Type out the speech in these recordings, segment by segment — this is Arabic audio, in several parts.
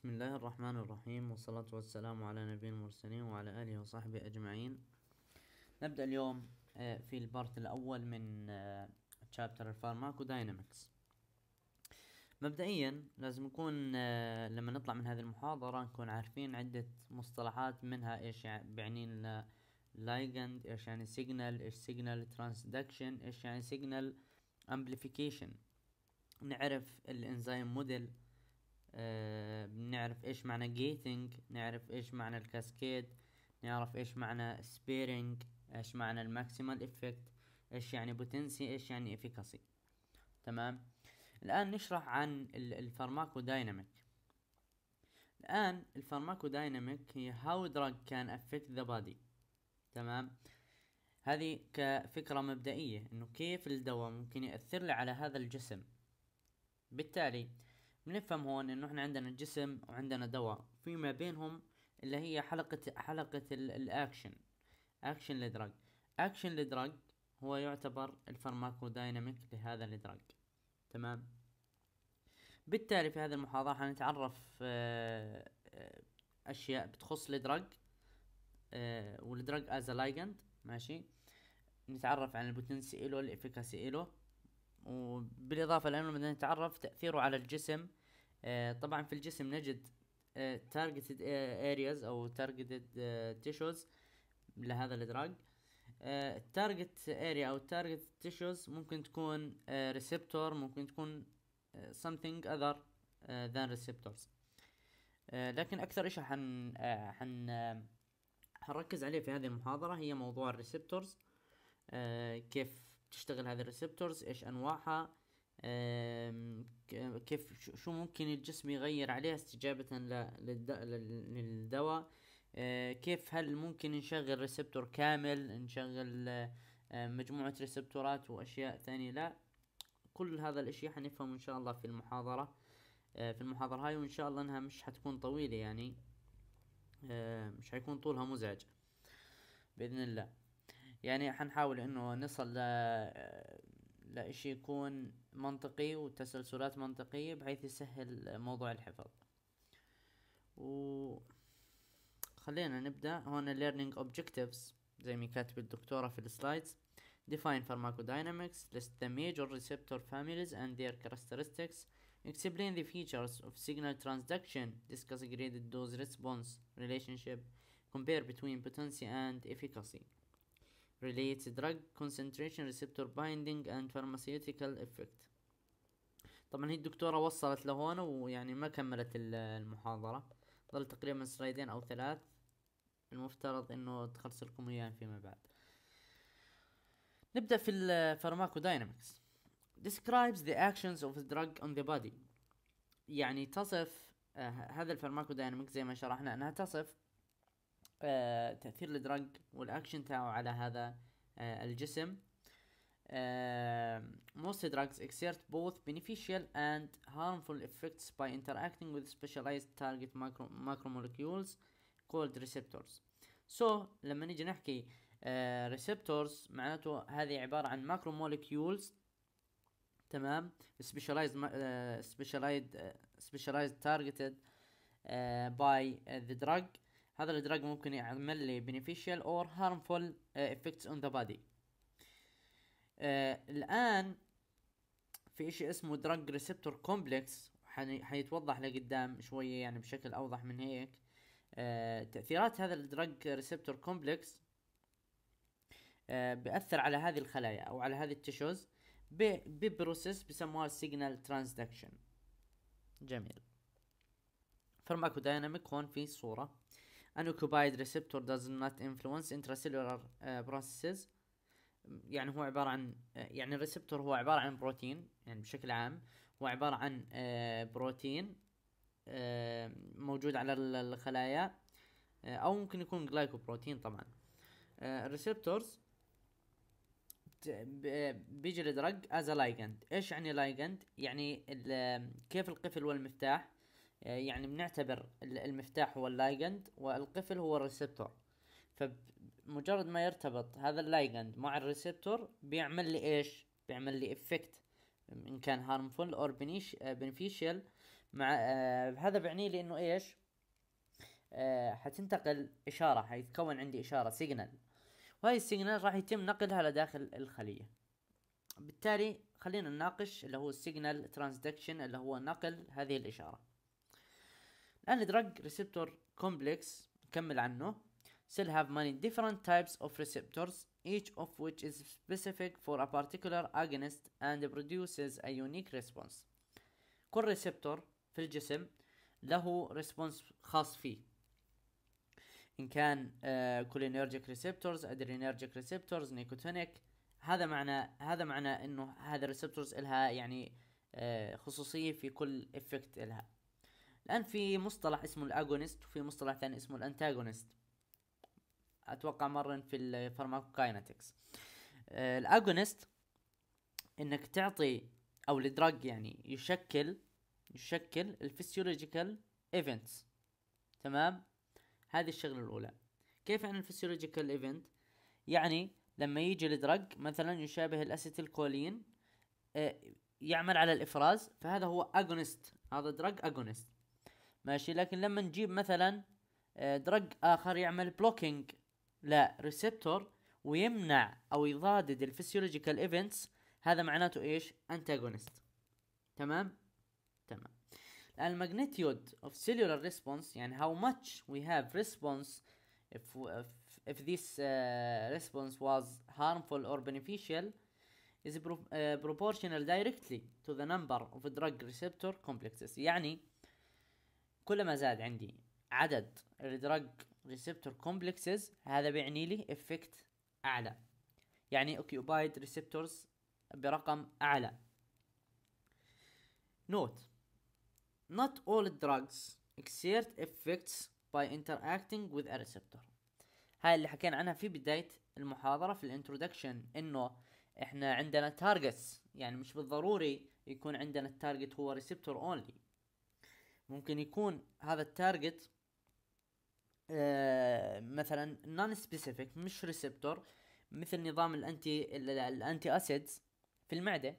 بسم الله الرحمن الرحيم والصلاة والسلام على نبي المرسلين وعلى آله وصحبه أجمعين نبدأ اليوم آه، في البارت الأول من تشابتر الفارماكو داينامكس مبدئيا لازم نكون آه، لما نطلع من هذه المحاضرة نكون عارفين عدة مصطلحات منها ايش يعني لنا لايجند ايش يعني سيجنال ايش سيجنال ترانسدكشن ايش يعني سيجنال امبليفيكيشن نعرف الانزيم موديل آه، بنعرف ايش معنى جيتنج نعرف ايش معنى الكاسكيد نعرف ايش معنى سبيرنج ايش معنى الماكسيمال افكت ايش يعني بوتنسي ايش يعني افيكاسي تمام الان نشرح عن الفارماكو دايناميك الان الفارماكو دايناميك هي هاو دراج كان افكت ذا بادي تمام هذه كفكرة مبدئية انه كيف الدواء ممكن يأثر لي على هذا الجسم بالتالي آه بنفهم هون انه احنا عندنا جسم وعندنا دواء فيما بينهم اللي هي حلقة حلقة الاكشن اكشن لدرج اكشن لدرج هو يعتبر الفارماكو دايناميك لهذا الدرج تمام بالتالي في هذه المحاضرة حنتعرف آه، اشياء بتخص الدرج آه والدرج از لايجند ماشي نتعرف عن البوتنسي إله الافكاسي إله وبالاضافه لانه بدنا نتعرف تاثيره على الجسم آه، طبعا في الجسم نجد آه ارياز او targeted تيشوز آه، لهذا الادراج التارجت اريا او التارجت تيشوز ممكن تكون ريسبتور آه، ممكن تكون سمثينج اذر ذان ريسبتورز لكن اكثر اشي حن حن حنركز عليه في هذه المحاضرة هي موضوع الريسبتورز كيف تشتغل هذه الريسبتورز ايش انواعها كيف شو ممكن الجسم يغير عليها استجابة للدواء آه، كيف هل ممكن نشغل ريسبتور كامل نشغل آه، مجموعة ريسبتورات وأشياء ثانية لا كل هذا الاشياء حنفهمه ان شاء الله في المحاضرة آه، في المحاضرة هاي وان شاء الله انها مش حتكون طويلة يعني مش حيكون طولها مزعج بإذن الله يعني حنحاول انه نصل ل لإشي يكون منطقي وتسلسلات منطقية بحيث يسهل موضوع الحفظ و خلينا نبدأ هون learning objectives زي ما كاتب الدكتورة في السلايدز define pharmacodynamics list the major receptor families and their characteristics explain the features of signal transduction discuss graded dose response relationship compare between potency and efficacy relates drug concentration receptor binding and pharmaceutical effect طبعا هي الدكتورة وصلت لهون ويعني ما كملت المحاضرة ظل تقريبا سلايدين او ثلاث المفترض انه تخلص لكم اياها فيما بعد نبدأ في داينامكس describes the actions of the drug on the body يعني تصف آه هذا داينامكس زي ما شرحنا انها تصف آه تاثير الدرج والاكشن تاعه على هذا آه الجسم Uh, most drugs exert both beneficial and harmful effects by interacting with specialized target macro macromolecules called receptors. So لما نيجي نحكي uh, receptors معناته هذه عبارة عن macromolecules تمام specialized uh, specialized uh, specialized targeted uh, by uh, the drug هذا الدراج ممكن يعمل لي beneficial or harmful uh, effects on the body uh, الان في اشي اسمه drug receptor complex حيتوضح لقدام شوية يعني بشكل اوضح من هيك uh, تأثيرات هذا الدراج ريسبتور كومبلكس بأثر على هذه الخلايا أو على هذه التشوز ببروسيس بسموها سيجنال ترانزدكشن جميل دايناميك هون في صورة unoccupied receptor does not influence intracellular آه، processes يعني هو عبارة عن آه، يعني الريسبتور هو عبارة عن بروتين يعني بشكل عام هو عبارة عن آه، بروتين موجود على الخلايا او ممكن يكون جلايكوبروتين طبعا الريسبتورز بيجي الدرج از لايجند ايش يعني لايجند يعني كيف القفل والمفتاح آه، يعني بنعتبر المفتاح هو اللايجند والقفل هو الريسبتور فمجرد ما يرتبط هذا اللايجند مع الريسبتور بيعمل لي ايش بيعمل لي افكت ان كان هارمفول اور بنفيشيال آه، مع آه هذا بيعني لي انه ايش آه حتنتقل اشاره حيتكون عندي اشاره سيجنال وهي السيجنال راح يتم نقلها لداخل الخليه بالتالي خلينا نناقش اللي هو السيجنال ترانزدكشن اللي هو نقل هذه الاشاره الان دراج ريسبتور كومبلكس نكمل عنه still have many different types of receptors each of which is specific for a particular agonist and produces a unique response كل ريسبتور في الجسم له ريسبونس خاص فيه ان كان كولينيرجيك ريسبتورز ادرينيرجيك ريسبتورز نيكوتينيك هذا معنى هذا معنى انه هذا الريسبتورز الها يعني آه، خصوصيه في كل افكت الها الان في مصطلح اسمه الاغونست وفي مصطلح ثاني اسمه الانتاجونست اتوقع مره في الفارماكوكاينتكس آه، الاغونست انك تعطي او الدراج يعني يشكل يشكل الفسيولوجيكال ايفنتس تمام هذه الشغله الاولى كيف يعني الفسيولوجيكال ايفنت يعني لما يجي الدرج مثلا يشابه الاسيتيل كولين آه، يعمل على الافراز فهذا هو اغونست هذا درج اغونست ماشي لكن لما نجيب مثلا درج اخر يعمل بلوكينج لريسبتور ويمنع او يضادد الفسيولوجيكال ايفنتس هذا معناته ايش انتاجونست تمام تمام الان magnitude of cellular response يعني how much we have response if if, if this uh, response was harmful or beneficial is pro, uh, proportional directly to the number of drug receptor complexes يعني كل ما زاد عندي عدد الدراج ريسبتور كومبلكسز هذا بيعني لي افكت اعلى يعني اوكيوبايد ريسبتورز برقم اعلى نوت not all drugs exert effects by interacting with a receptor هاي اللي حكينا عنها في بداية المحاضرة في الانترودكشن انه احنا عندنا تارجتس يعني مش بالضروري يكون عندنا التارجت هو ريسبتور اونلي ممكن يكون هذا التارجت آه، مثلا نون سبيسيفيك مش ريسبتور مثل نظام الانتي الانتي اسيدز في المعده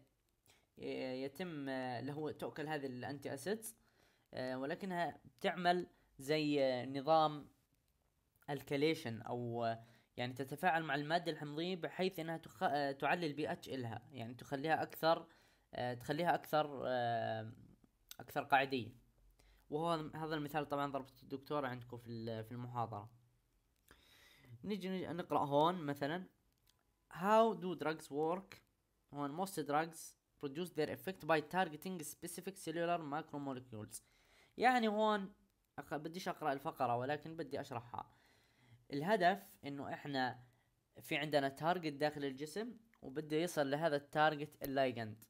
يتم اللي آه، هو تؤكل هذه الانتي اسيدز آه، ولكنها بتعمل زي نظام الكاليشن او يعني تتفاعل مع المادة الحمضية بحيث انها تخ... تعلي البي اتش الها يعني تخليها اكثر تخليها اكثر اكثر قاعدية وهو هذا المثال طبعا ضربته الدكتور عندكم في في المحاضرة نجي نقرأ هون مثلا how do drugs work هون most drugs produce their effect by targeting specific cellular macromolecules يعني هون بديش اقرا الفقره ولكن بدي اشرحها الهدف انه احنا في عندنا تارجت داخل الجسم وبده يصل لهذا التارجت الليجند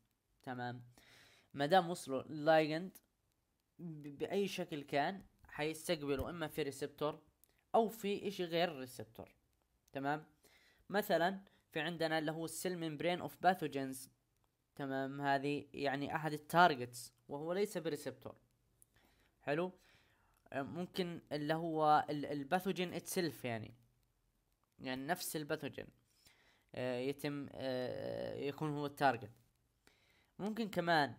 تمام ما دام وصلوا الليجند باي شكل كان حيستقبله اما في ريسبتور او في اشي غير الريسبتور تمام مثلا في عندنا اللي هو السيل ممبرين اوف باثوجينز تمام هذه يعني احد التارجتس وهو ليس بريسبتور حلو ممكن اللي هو الباثوجين اتسلف يعني يعني نفس الباثوجين آه، يتم آه، يكون هو التارجت ممكن كمان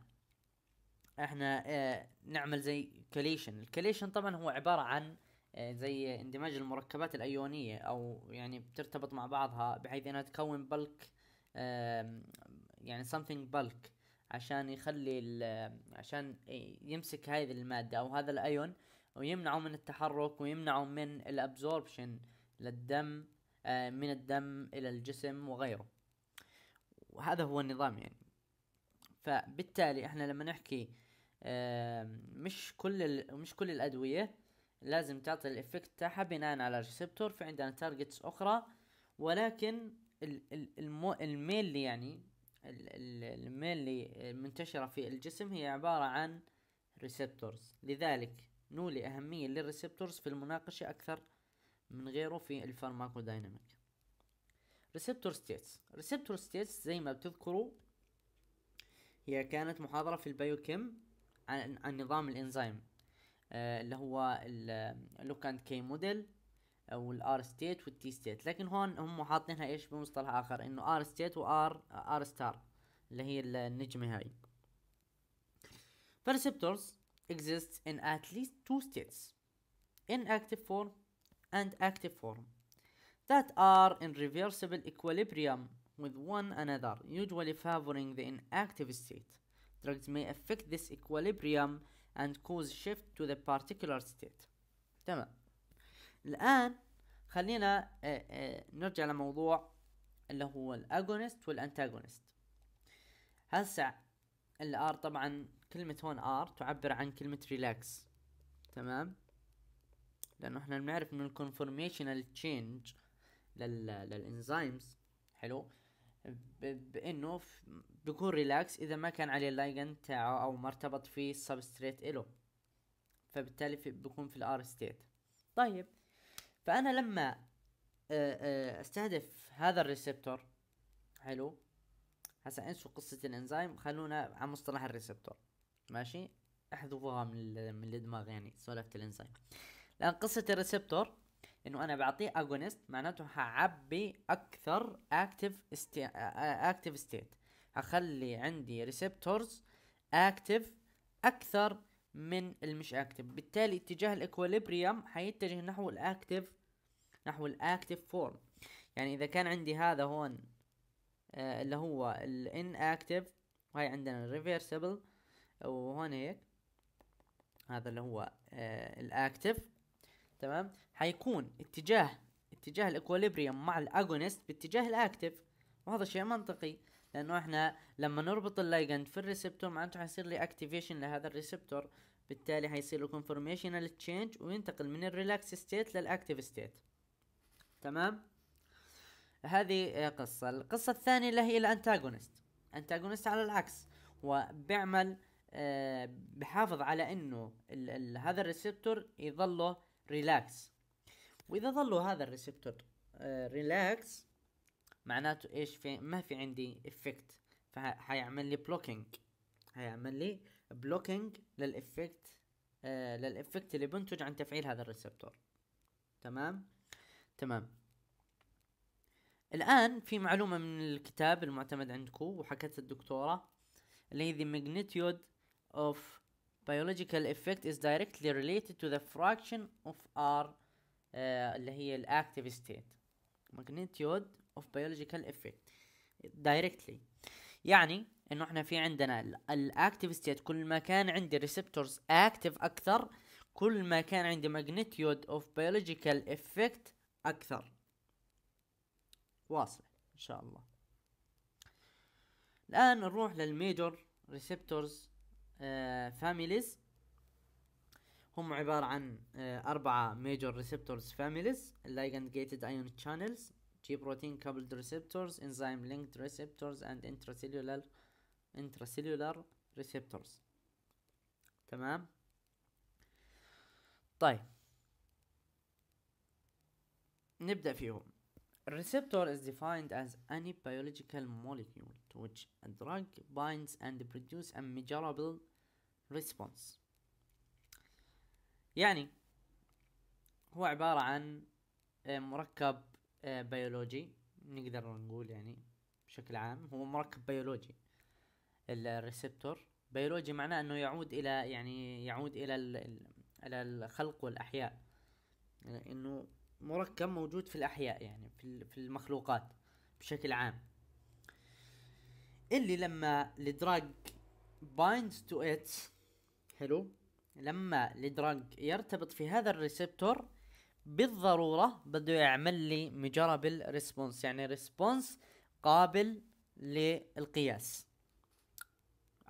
احنا اه نعمل زي كليشن الكليشن طبعا هو عبارة عن آه، زي اندماج المركبات الايونية او يعني بترتبط مع بعضها بحيث انها تكون بلك يعني something bulk عشان يخلي عشان يمسك هذه المادة او هذا الايون ويمنعه من التحرك ويمنعه من الابزوربشن للدم آه، من الدم الى الجسم وغيره وهذا هو النظام يعني فبالتالي احنا لما نحكي مش كل مش كل الادويه لازم تعطي الافكت تاعها بناء على الريسبتور في عندنا تارجتس اخرى ولكن الميل يعني الميل اللي يعني، المنتشره في الجسم هي عباره عن ريسبتورز لذلك نولي اهميه للريسبتورز في المناقشه اكثر من غيره في الفارماكودايناميك ريسبتور ستيتس ريسبتور ستيتس زي ما بتذكروا هي كانت محاضرة في البيوكيم عن, عن نظام الإنزيم آه، اللي هو اللوك اند كي موديل او الار ستيت والتي ستيت لكن هون هم حاطينها ايش بمصطلح اخر انه ار ستيت وار ار ستار اللي هي النجمه هاي Perceptors exist in at least two states in active form and active form that are in reversible equilibrium with one another, usually favoring the inactive state. Drugs may affect this equilibrium and cause shift to the particular state. تمام. الآن خلينا آه، آه، نرجع لموضوع اللي هو الاجونست والانتاجونست. هسا الار طبعا كلمة هون ار تعبر عن كلمة ريلاكس تمام لانه احنا بنعرف انه الكونفورميشنال تشينج للانزيمز حلو بانه بيكون ريلاكس اذا ما كان عليه اللايجن تاعه او مرتبط في السبستريت اله فبالتالي في بيكون في الار ستيت طيب فانا لما آه، آه، استهدف هذا الريسبتور حلو هسا انسوا قصة الانزيم خلونا على مصطلح الريسبتور ماشي احذفوها من من الدماغ يعني سولفت الانزيم لان قصة الريسبتور انه انا بعطيه اجونست معناته هعبي اكثر اكتف استي... اكتف ستيت اخلي عندي ريسبتورز اكتف اكثر من المش اكتف بالتالي اتجاه الاكوليبريم حيتجه نحو الاكتف نحو الاكتف فورم يعني اذا كان عندي هذا هون آه اللي هو الان اكتف وهي عندنا الريفيرسبل وهون هيك هذا اللي هو آه، الاكتف تمام حيكون اتجاه اتجاه الاكوليبريم مع الاجونست باتجاه الاكتف وهذا شيء منطقي لانه احنا لما نربط اللايجند في الريسبتور معناته حيصير لي اكتيفيشن لهذا الريسبتور بالتالي حيصير له كونفورميشنال تشينج وينتقل من الريلاكس ستيت للاكتف ستيت تمام هذه قصة القصة الثانية اللي هي الانتاجونست انتاغونست على العكس وبيعمل آه، بحافظ على انه هذا الريسبتور يظله ريلاكس واذا ظلوا هذا الريسبتور ريلاكس آه، معناته ايش في ما في عندي افكت فحيعمل لي بلوكينج هيعمل لي بلوكينج للافكت للافكت اللي بنتج عن تفعيل هذا الريسبتور تمام تمام الان في معلومه من الكتاب المعتمد عندكم وحكتها الدكتوره اللي هي the magnitude of biological effect is directly related to the fraction of R uh, اللي هي active state magnitude of biological effect directly يعني انه احنا في عندنا active state كل ما كان عندي receptors active اكثر كل ما كان عندي magnitude of biological effect اكثر واصل ان شاء الله الان نروح للميجور ريسبتورز فاميليز uh, هم عبارة عن uh, أربعة major receptors families ligand gated ion channels G protein coupled receptors enzyme linked receptors and intracellular intracellular receptors تمام طيب نبدأ فيهم الريسبتور is defined as any biological molecule which a drug binds and produce a measurable response يعني هو عبارة عن آه، مركب آه، بيولوجي نقدر نقول يعني بشكل عام هو مركب بيولوجي الريسبتور بيولوجي معناه انه يعود الى يعني يعود الى الى الخلق والاحياء انه مركب موجود في الاحياء يعني في المخلوقات بشكل عام اللي لما الدراج بايندز تو اتس حلو لما الدراج يرتبط في هذا الريسبتور بالضرورة بده يعمل لي ميجرابل ريسبونس يعني ريسبونس قابل للقياس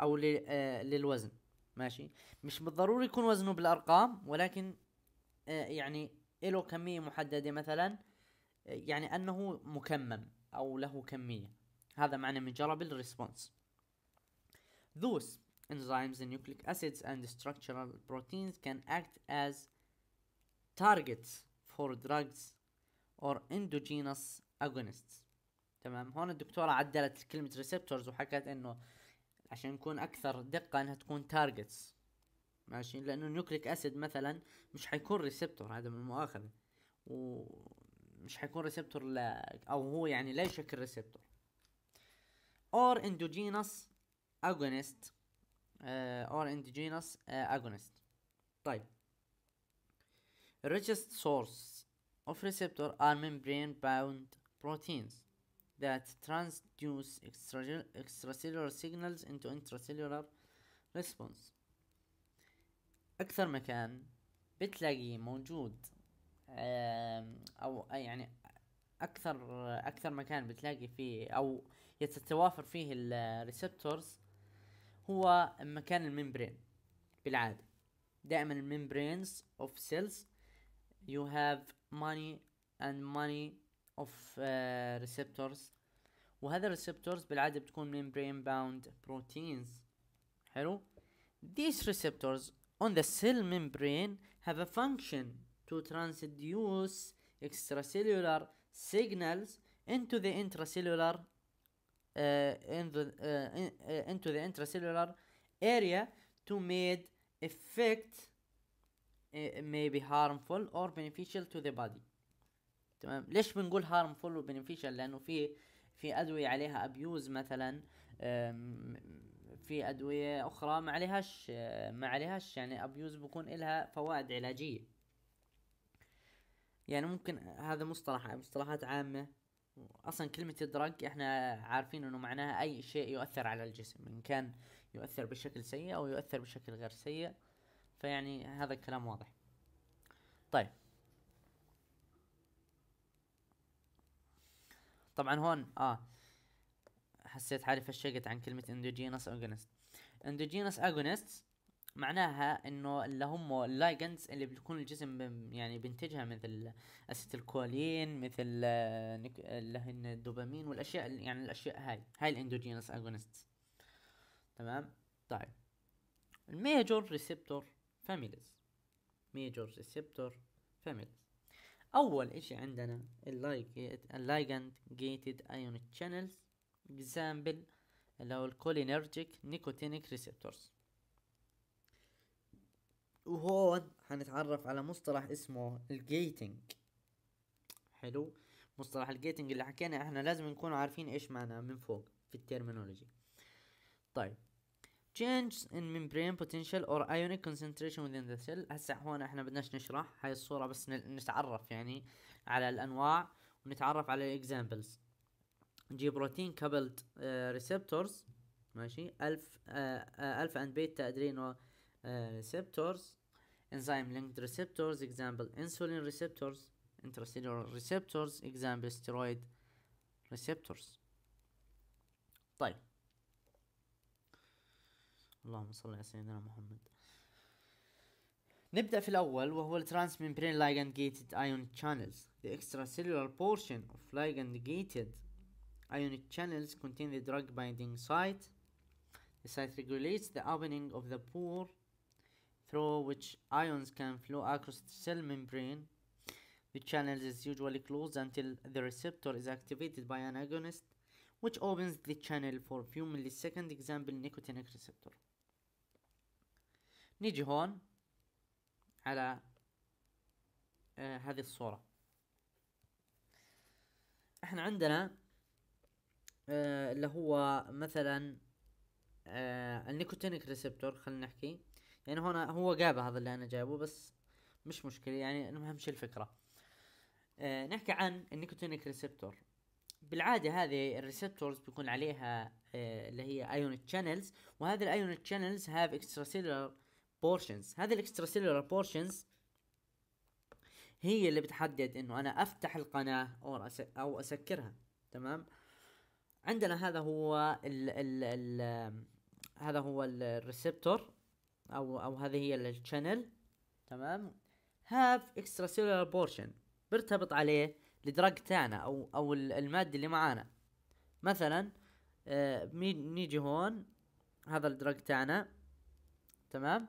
او آه، للوزن ماشي مش بالضروري يكون وزنه بالارقام ولكن آه، يعني له كمية محددة مثلا آه، يعني انه مكمم او له كمية هذا معنى من measurable response those enzymes and nucleic acids and structural proteins can act as targets for drugs or endogenous agonists تمام هون الدكتورة عدلت كلمة receptors وحكت انه عشان يكون اكثر دقة انها تكون targets ماشي لانه النيوكليك اسيد مثلا مش حيكون ريسبتور هذا من المؤاخذة ومش حيكون ريسبتور ل... او هو يعني لا يشكل ريسبتور or endogenous agonist uh, or endogenous uh, agonist طيب richest source of receptor are membrane bound proteins that transduce extracellular signals into intracellular response اكثر مكان بتلاقيه موجود او يعني اكثر اكثر مكان بتلاقي فيه او يتوافر فيه الريسبتورز هو مكان الممبرين بالعادة دائما الممبرينز of cells you have money and money of uh, receptors وهذا الريسبتورز بالعادة بتكون membrane bound proteins حلو these receptors on the cell membrane have a function to transduce extracellular signals into the intracellular Uh, uh, uh, into the intracellular area to make effect may be harmful or beneficial to the body تمام ليش بنقول harmful beneficial لانه في في ادويه عليها abuse مثلا um, في ادويه اخرى ما عليهاش ما عليهاش يعني abuse بكون لها فوائد علاجيه يعني ممكن هذا مصطلح مصطلحات عامه اصلا كلمه الدرج احنا عارفين انه معناها اي شيء يؤثر على الجسم ان كان يؤثر بشكل سيء او يؤثر بشكل غير سيء فيعني هذا الكلام واضح طيب طبعا هون اه حسيت حالي فشقت عن كلمة اندوجينس اجونست اندوجينس اجونست معناها انه اللي هم اللايجنز اللي بيكون الجسم يعني بينتجها مثل الكولين مثل آه، اللي هن الدوبامين والاشياء يعني الاشياء هاي هاي الاندوجينس اجونست تمام طيب الميجور ريسبتور فاميليز ميجور ريسبتور فاميليز اول اشي عندنا اللايجند جيتد ايون تشانلز اكزامبل اللي هو الكولينرجيك نيكوتينيك ريسبتورز وهون حنتعرف على مصطلح اسمه الجيتنج حلو مصطلح الجيتنج اللي حكينا احنا لازم نكون عارفين ايش معناه من فوق في الترمينولوجي طيب changes in membrane potential or ionic concentration within the cell هسه هون احنا بدناش نشرح هاي الصورة بس نتعرف يعني على الانواع ونتعرف على الاكزامبلز نجيب بروتين كابلت ريسبتورز ماشي الف آه، آه، الف اند بيتا ادرينو Uh, receptors, enzyme-linked receptors, example insulin receptors, intracellular receptors, example steroid receptors. طيب اللهم صل على سيدنا محمد نبدأ في الأول وهو ال transmembrane ligand gated ion channels. The extracellular portion of ligand gated ionic channels contain the drug binding site. The site regulates the opening of the pore through which ions can flow across the cell membrane. The channel is usually closed until the receptor is activated by an agonist, which opens the channel for a few milliseconds, example nicotinic receptor. نيجي هون على آه هذه الصورة احنا عندنا اللي هو مثلا النيكوتينيك ريسبتور خلينا نحكي يعني هنا هو جابه هذا اللي انا جايبه بس مش مشكله يعني المهم شو الفكره آه نحكي عن النيكوتينيك ريسبتور بالعاده هذه الريسبتورز بيكون عليها آه اللي هي ايون تشانلز وهذه الايون تشانلز هاف اكسترا سيلولار بورشنز هذه الاكسترا سيلولار بورشنز هي اللي بتحدد انه انا افتح القناه او او اسكرها تمام عندنا هذا هو ال ال ال هذا هو الريسبتور او او هذه هي الشانل تمام هاف اكسترا سيلولار بورشن برتبط عليه الدرج تاعنا او او الماده اللي معانا مثلا آه نيجي هون هذا الدرج تاعنا تمام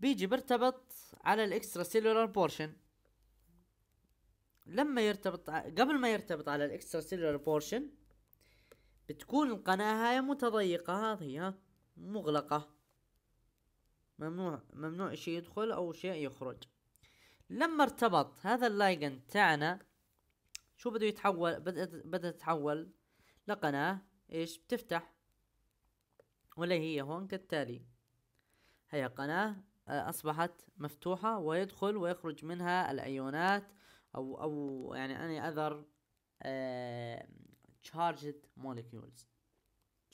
بيجي برتبط على الاكسترا سيلولار بورشن لما يرتبط قبل ما يرتبط على الاكسترا سيلولار بورشن بتكون القناة هاي متضيقة هذه ها مغلقة ممنوع ممنوع شيء يدخل أو شيء يخرج لما ارتبط هذا اللايجن تاعنا شو بده يتحول بدأت بدأت تتحول لقناة ايش بتفتح واللي هي هون كالتالي هي قناة آه، أصبحت مفتوحة ويدخل ويخرج منها الأيونات أو أو يعني أني أذر آه، charged molecules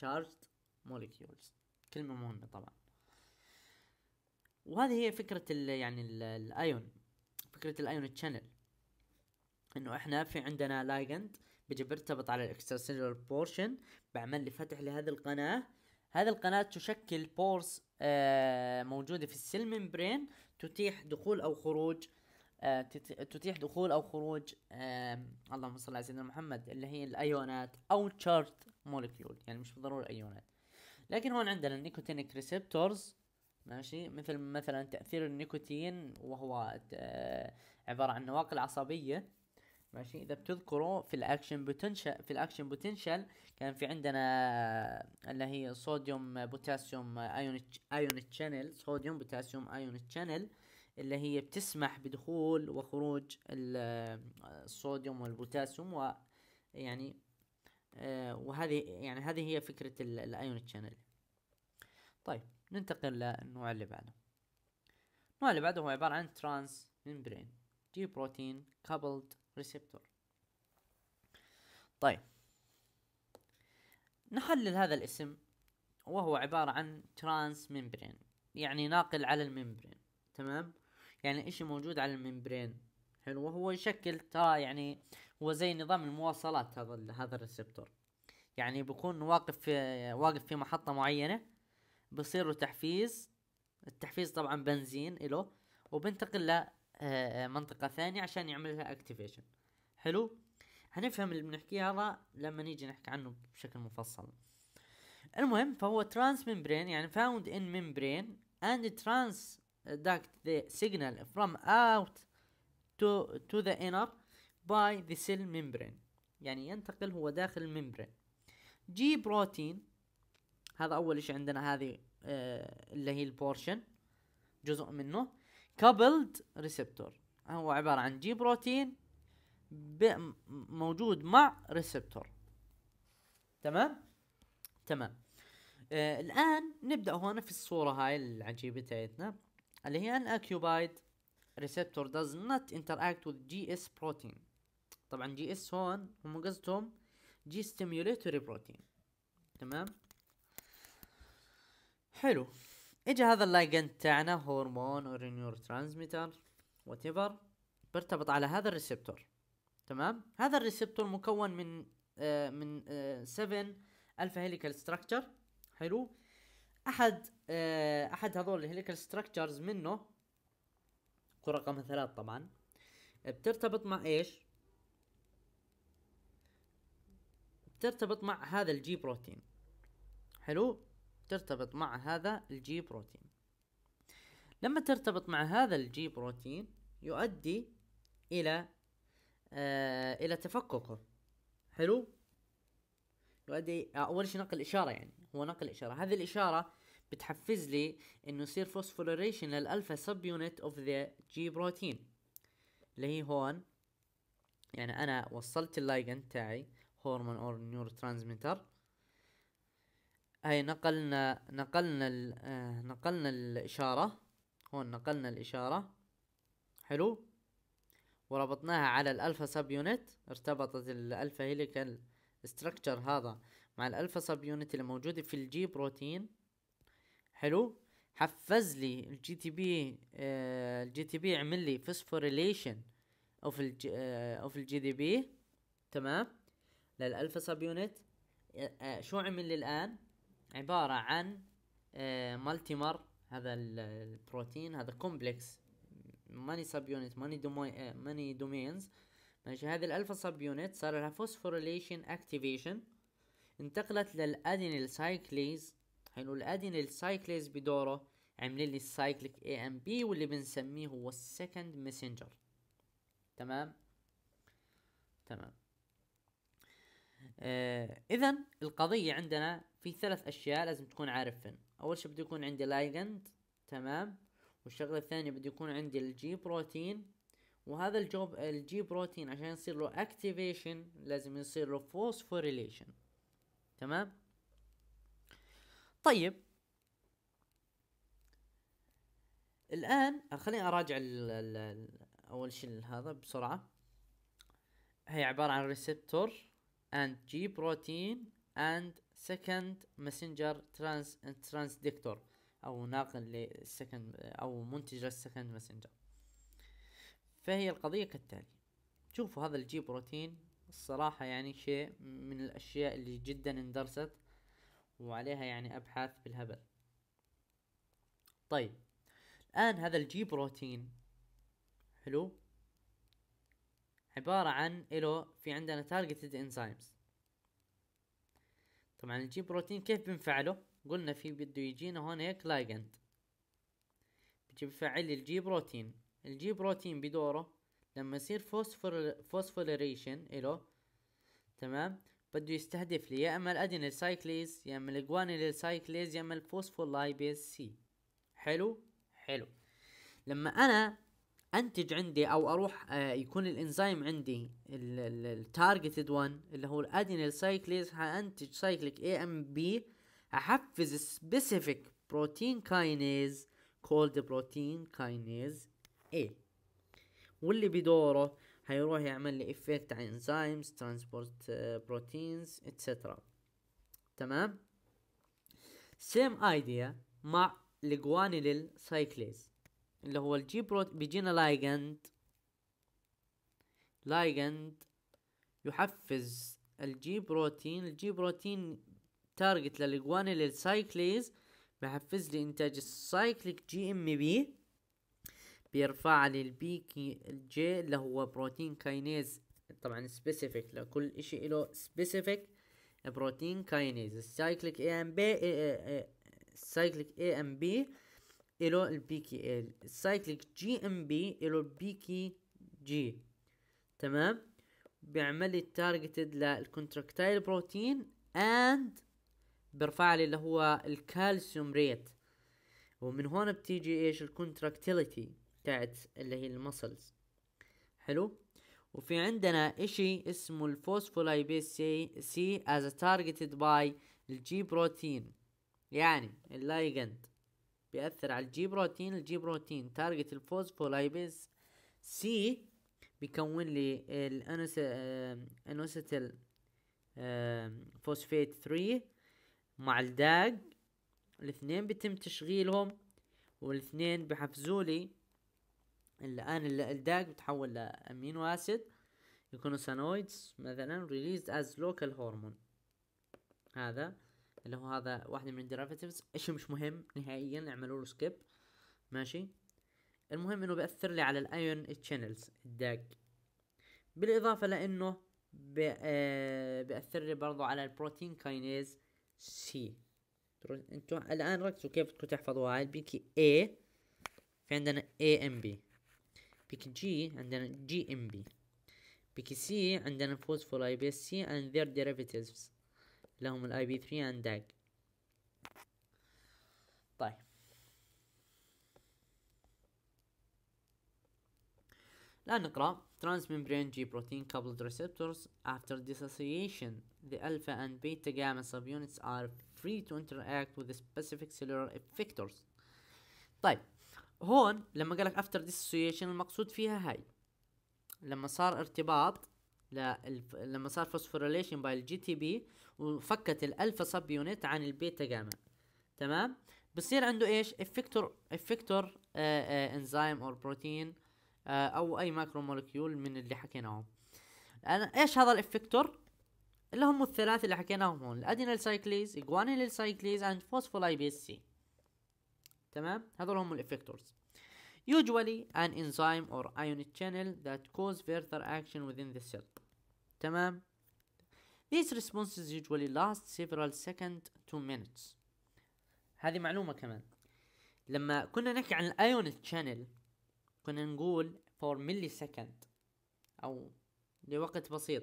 charged molecules كلمة مهمة طبعا وهذه هي فكرة الـ يعني الايون فكرة الايون تشانل انه احنا في عندنا لايجند بيجي بيرتبط على الاكستراسيلولر بورشن بعمل لي فتح لهذه القناة هذه القناة تشكل بورس آه موجودة في السيل ممبرين تتيح دخول او خروج آه تتيح دخول او خروج آه اللهم صل على سيدنا محمد اللي هي الايونات او تشارت مولكيول يعني مش بالضروره ايونات لكن هون عندنا النيكوتينيك ريسبتورز ماشي مثل مثلا تأثير النيكوتين وهو آه، عبارة عن نواقل عصبية ماشي إذا بتذكروا في الأكشن بوتنشال في الأكشن بوتنشال كان في عندنا آه، اللي هي صوديوم بوتاسيوم أيون أيون تشانل صوديوم بوتاسيوم أيون تشانل اللي هي بتسمح بدخول وخروج آه، الصوديوم والبوتاسيوم ويعني آه، وهذه يعني هذه هي فكرة الايون تشانل طيب ننتقل للنوع اللي بعده النوع اللي بعده هو عبارة عن ترانس ممبرين جي بروتين كابلد ريسبتور طيب نحلل هذا الاسم وهو عبارة عن ترانس ممبرين يعني ناقل على الممبرين تمام يعني اشي موجود على الممبرين حلو وهو يشكل ترى يعني هو زي نظام المواصلات هذا هذا الريسبتور يعني بيكون واقف في واقف في محطة معينة بصير له تحفيز التحفيز طبعا بنزين له وبنتقل لمنطقة آه، آه، ثانية عشان يعمل لها اكتيفيشن حلو هنفهم اللي بنحكيه هذا لما نيجي نحكي عنه بشكل مفصل المهم فهو ترانس ممبرين يعني ان in اند ترانس داكت ذا سيجنال فروم اوت تو تو ذا انر by the cell membrane يعني ينتقل هو داخل الممبرين جي بروتين هذا اول شيء عندنا هذه آه اللي هي البورشن جزء منه coupled ريسبتور هو عبارة عن جي بروتين موجود مع ريسبتور تمام تمام آه الآن نبدأ هون في الصورة هاي العجيبة تاعتنا اللي هي an ريسبتور receptor does not interact with GS protein طبعا جي اس هون هم قصدهم جي ستيميوليتوري بروتين تمام حلو اجى هذا اللايجن تاعنا هرمون او نيور ترانسميتر وات ايفر بيرتبط على هذا الريسبتور تمام هذا الريسبتور مكون من آه من آه الفا هيليكال ستراكشر حلو احد آه احد هذول الهيليكال ستراكشرز منه كرة رقم ثلاث طبعا بترتبط مع ايش ترتبط مع هذا الجي بروتين حلو ترتبط مع هذا الجي بروتين لما ترتبط مع هذا الجي بروتين يؤدي الى آه الى تفككه حلو يؤدي اول شيء نقل اشاره يعني هو نقل اشاره هذه الاشاره بتحفز لي انه يصير فوسفوريشن للالفا سب يونت اوف ذا جي بروتين اللي هي هون يعني انا وصلت اللايجن تاعي هرمون اور نيورو ترانسميتر اي نقلنا نقلنا ال آه، نقلنا الاشارة هون نقلنا الاشارة حلو وربطناها على الالفا سب يونت ارتبطت الالفا هيليكال ستراكشر هذا مع الالفا سب يونت اللي موجودة في الجي بروتين حلو حفز لي الجي تي بي آه، الجي تي بي عمل لي فوسفوريليشن اوف الجي اوف آه، الجي دي بي تمام للالفا سب يونت شو عمل الان عباره عن مالتيمر آه، هذا البروتين هذا كومبلكس ماني سب يونت ماني آه، ماني دومينز ماشي هذه الالفا سب يونت صار لها فوسفوريليشن اكتيفيشن انتقلت للادينيل سايكليز حلو الادينيل سايكليز بدوره عمل لي السايكليك اي ام بي واللي بنسميه هو السكند ميسنجر تمام تمام آه، اذا القضيه عندنا في ثلاث اشياء لازم تكون عارفهن اول شيء بده يكون عندي لايجند تمام والشغله الثانيه بده يكون عندي الجي بروتين وهذا الجوب الجي بروتين عشان يصير له اكتيفيشن لازم يصير له فوسفوريليشن تمام طيب الان خليني اراجع ال ال اول شيء هذا بسرعه هي عباره عن ريسبتور and G protein and second messenger trans transductor او ناقل للسكند او منتج للسكند messenger فهي القضية كالتالي شوفوا هذا الجي بروتين الصراحة يعني شيء من الأشياء اللي جدا اندرست وعليها يعني أبحاث بالهبل طيب الآن هذا الجي بروتين حلو عبارة عن إلو في عندنا تارجتد انزيمز طبعا الجي بروتين كيف بنفعله قلنا في بده يجينا هون هيك لايجند بيجي بفعل الجي بروتين الجي بروتين بدوره لما يصير فوسفور فوسفوريشن إلو تمام بده يستهدف لي يا اما الادينيل سايكليز يا اما الجوانيل سايكليز يا اما الفوسفولايبيز سي حلو حلو لما انا انتج عندي او اروح آه، يكون الانزيم عندي التارجتد وان اللي هو الادينيل سايكليز حانتج سايكليك اي ام بي احفز سبيسيفيك بروتين كاينيز كولد بروتين كاينيز اي واللي بدوره هيروح يعمل لي افكت على انزيمز ترانسبورت بروتينز اتسترا تمام سيم ايديا مع الجوانيليل سايكليز اللي هو الجي بروتين بيجينا لايجند لايجند يحفز الجي بروتين الجي بروتين تارجت للجوانيل للسايكليز بحفز لي انتاج السايكليك جي ام بي بيرفع لي البي كي الجي اللي هو بروتين كاينيز طبعا سبيسيفيك لكل اشي له سبيسيفيك بروتين كاينيز السايكليك اي ام بي السايكليك اي ام بي إلو البي كي ال السايكليك جي ام بي إلو البي كي جي تمام بيعمل لي التارجتد للكونتراكتايل بروتين اند بيرفع لي اللي هو الكالسيوم ريت ومن هون بتيجي ايش الكونتراكتيليتي تاعت اللي هي المسلز حلو وفي عندنا اشي اسمه الفوسفولايبيز سي, سي از تارجتد باي الجي بروتين يعني اللايجند بيأثر على الجي بروتين الجي بروتين تارجت الفوسفولايبيز سي بيكون لي الانوستيل فوسفيت 3 مع الداج الاثنين بيتم تشغيلهم والاثنين بحفزوا لي الان الداج بتحول لامينو اسيد يكونوا سانويدز مثلا ريليزد از لوكال هرمون هذا اللي هو هذا واحدة من الديريفاتيفز اشي مش مهم نهائيا اعملوا له سكيب ماشي المهم انه بيأثر لي على الايون تشانلز الداج بالاضافة لانه آه، بيأثر لي برضو على البروتين كاينيز سي انتو الان ركزوا كيف بدكم تحفظوها هاي البيكي اي في عندنا اي ام بي بيكي جي عندنا جي ام بي بيكي سي عندنا فوسفولايبيس سي اند ذير derivatives لهم الاي بي 3 اند داج طيب الآن نقرأ transmembrane G protein coupled receptors after dissociation the alpha and beta gamma subunits are free to interact with specific cellular effectors طيب هون لما قالك after dissociation المقصود فيها هاي لما صار ارتباط لما صار فوسفوريليشن باي الجي تي بي وفكت الالفا سب يونت عن البيتا جاما تمام بصير عنده ايش افكتور افكتور انزيم او بروتين او اي ماكرو مولكيول من اللي حكيناهم انا ايش هذا الافكتور اللي هم الثلاثه اللي حكيناهم هون الادينال سايكليز جوانيل سايكليز اند فوسفولايبيز سي تمام هذول هم الافكتورز usually an enzyme or ionic channel that cause further action within the cell تمام These responses usually last several seconds to minutes هذه معلومة كمان لما كنا نحكي عن الايون تشانل كنا نقول for millisecond او لوقت بسيط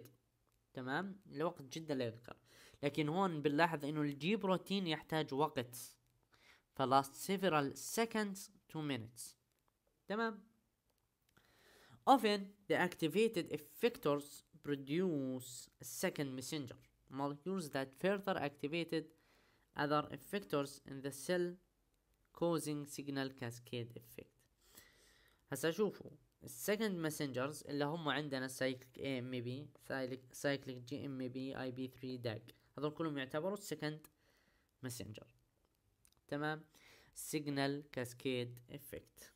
تمام لوقت جدا لا يذكر لكن هون بنلاحظ انه الجي بروتين يحتاج وقت فلاست several seconds to minutes تمام often the activated effectors produce a second messenger molecules that further activated other effectors in the cell causing signal cascade effect هسا شوفوا السكند messengers اللي هم عندنا سايكليك اي ام بي سايكليك جي ام بي اي بي 3 داك هذول كلهم يعتبروا السكند messenger تمام سيجنال كاسكيد افكت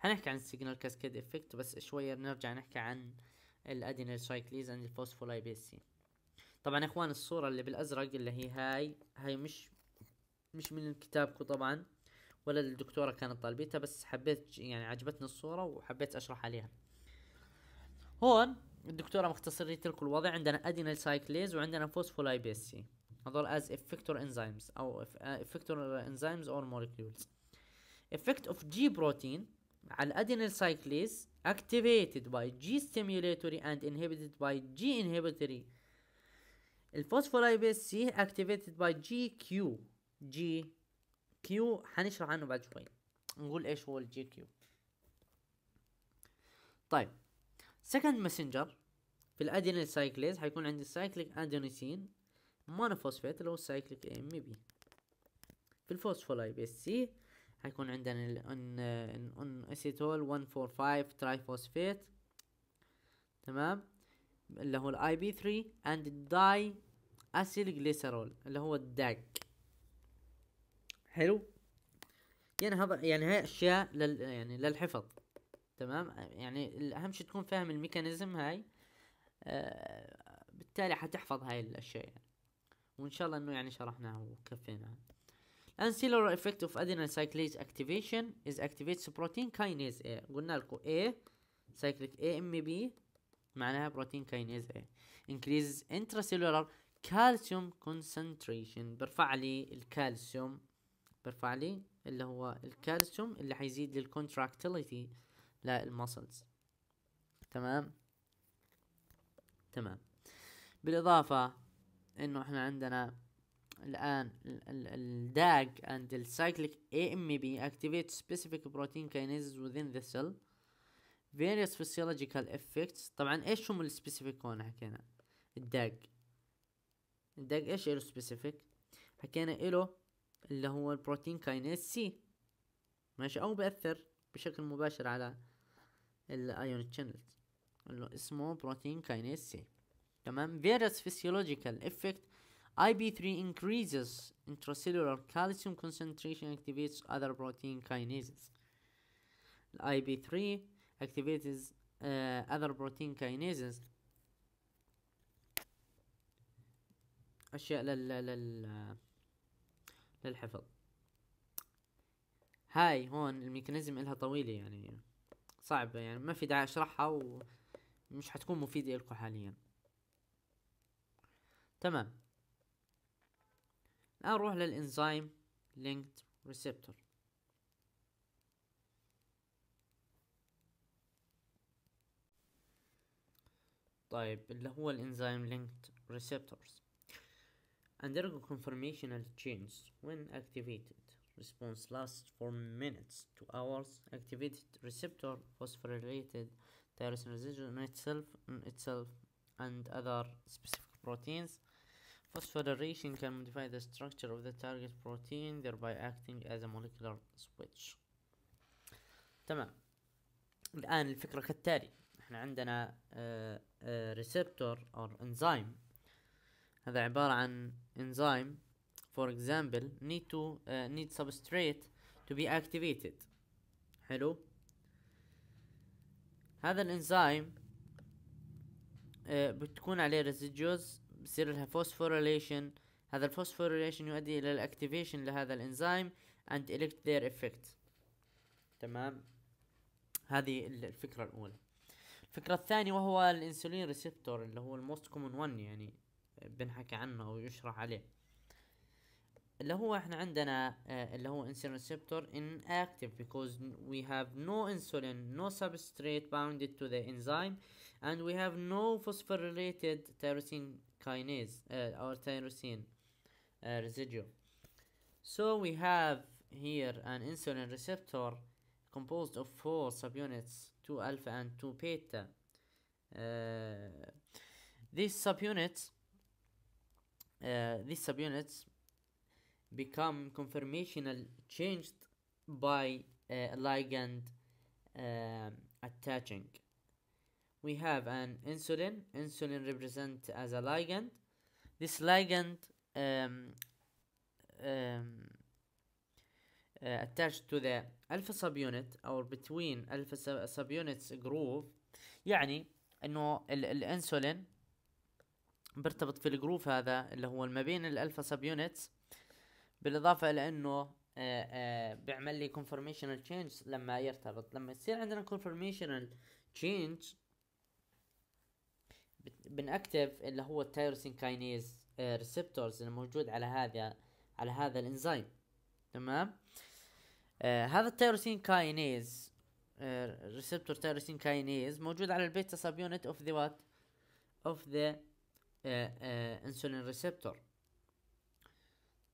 هنحكي عن السيجنال كاسكيد افكت بس شوية نرجع نحكي عن الادينيل سايكليز اند سي طبعا يا اخوان الصورة اللي بالازرق اللي هي هاي هاي مش مش من كتابكم طبعا ولا الدكتورة كانت طالبتها بس حبيت يعني عجبتني الصورة وحبيت اشرح عليها هون الدكتورة مختصر لي تلك الوضع عندنا ادينيل سايكليز وعندنا فوسفولايبيز سي هذول از افكتور انزيمز او افكتور انزيمز اور مولكيولز افكت اوف جي بروتين على الادينيل سايكليز activated by G stimulatory and inhibited by G inhibitory الفوسفولايبيز C activated by G Q G Q حنشرح عنه بعد شوي نقول ايش هو الجي كيو طيب second messenger في الادينيل سايكليز حيكون عندي السايكليك ادينوسين مونوفوسفيت اللي هو السايكليك ام بي في الفوسفولايبيز سي حيكون عندنا ال ان ان اسيتول 145 ترايفوسفيت تمام اللي هو الاي بي 3 اند الداي اسيل جليسرول اللي هو الداك حلو يعني هذا يعني هاي اشياء لل يعني للحفظ تمام يعني الاهم شي تكون فاهم الميكانيزم هاي آه، بالتالي حتحفظ هاي الاشياء يعني. وان شاء الله انه يعني شرحناها وكفيناها And cellular effect of adenine cyclase activation is activates protein kinase A قلنا لكم A cyclic AMB معناها protein kinase A increases intracellular calcium concentration برفع لي الكالسيوم برفع لي اللي هو الكالسيوم اللي حيزيد للcontractility للمسلز تمام تمام بالاضافة انه احنا عندنا الآن اند and اي cyclic AMB activate specific protein kinases within the cell various physiological effects طبعا ايش هم السبيسيفيك هون حكينا الداج الداج ايش له سبيسيفيك حكينا له اللي هو البروتين كاينيز سي ماشي او بياثر بشكل مباشر على الايون تشانلز اللي اسمه بروتين كاينيز سي تمام various physiological افكت IB3 increases intracellular calcium concentration activates other protein kinases. IB3 activates uh, other protein kinases. أشياء لل لل للحفظ. هاي هون الميكانيزم إلها طويلة يعني صعبة يعني ما في داعي أشرحها ومش حتكون مفيدة لكم حاليا. تمام الآن نروح للانزيم لينكد ريسبتور طيب اللي هو الانزيم لينكد ريسبتورز undergo conformational change when activated response lasts for minutes to hours activated receptor phosphorylated tyrosine residue in itself in itself and other specific proteins Phosphorylation can modify the structure of the target protein thereby acting as a molecular switch تمام الآن الفكرة كالتالي احنا عندنا ريسبتور او انزيم هذا عبارة عن انزيم for example need to uh, need substrate to be activated حلو هذا الانزيم uh, بتكون عليه residues بصير لها فوسفوريليشن هذا الفوسفوريليشن يؤدي الى الاكتيفيشن لهذا الانزيم and elect their effect تمام هذه الفكرة الأولى الفكرة الثانية وهو الانسولين ريسبتور اللي هو الموست كومن ون يعني بنحكي عنه أو يشرح عليه اللي هو احنا عندنا آه، اللي هو انسولين ريسبتور inactive because we have no insulin no substrate bounded to the enzyme and we have no phosphorylated tyrosine kinase, uh, or tyrosine uh, residue. So we have here an insulin receptor composed of four subunits, two alpha and two beta. Uh, these subunits, uh, these subunits become conformational changed by uh, ligand um, attaching. we have an insulin. Insulin represent as a ligand. This ligand um, um, uh, attached to the alpha subunit or between alpha subunits groove يعني انه الانسولين بيرتبط في الجروف هذا اللي هو ما بين الالفا يونتس بالاضافه الى انه بيعمل لي conformational change لما يرتبط لما يصير عندنا conformational change بنأكتف اللي هو التيروسين كاينيز ريسبتورز الموجود على هذا على هذا الانزيم تمام آه هذا التيروسين كاينيز ريسبتور تيروسين كاينيز موجود على البيتا سب يونت اوف ذا وات اوف ذا انسولين ريسبتور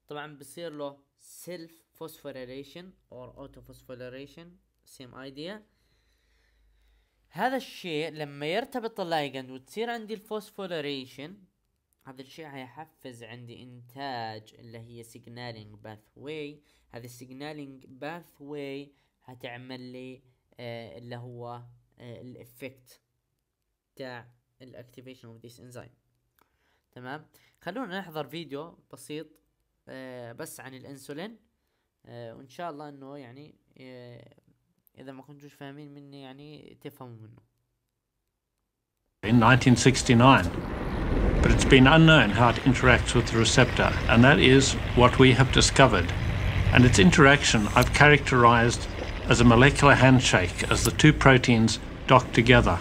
طبعا بصير له سيلف فوسفوريليشن اور اوتو فوسفوريليشن سيم ايديا هذا الشيء لما يرتبط اللايجند وتصير عندي الفوسفوريشن هذا الشيء حيحفز عندي انتاج اللي هي سيجنالينج باث واي هذا السيجنالينج باث واي هتعمل لي آه اللي هو آه الافكت تاع الاكتيفيشن اوف ذيس انزيم تمام خلونا نحضر فيديو بسيط آه بس عن الانسولين آه وان شاء الله انه يعني آه إذا ما كنتوش فاهمين مني يعني تفهموا منه. In 1969, but it's been unknown how it interacts with the receptor, and that is what we have discovered. And its interaction I've characterized as a molecular handshake as the two proteins dock together.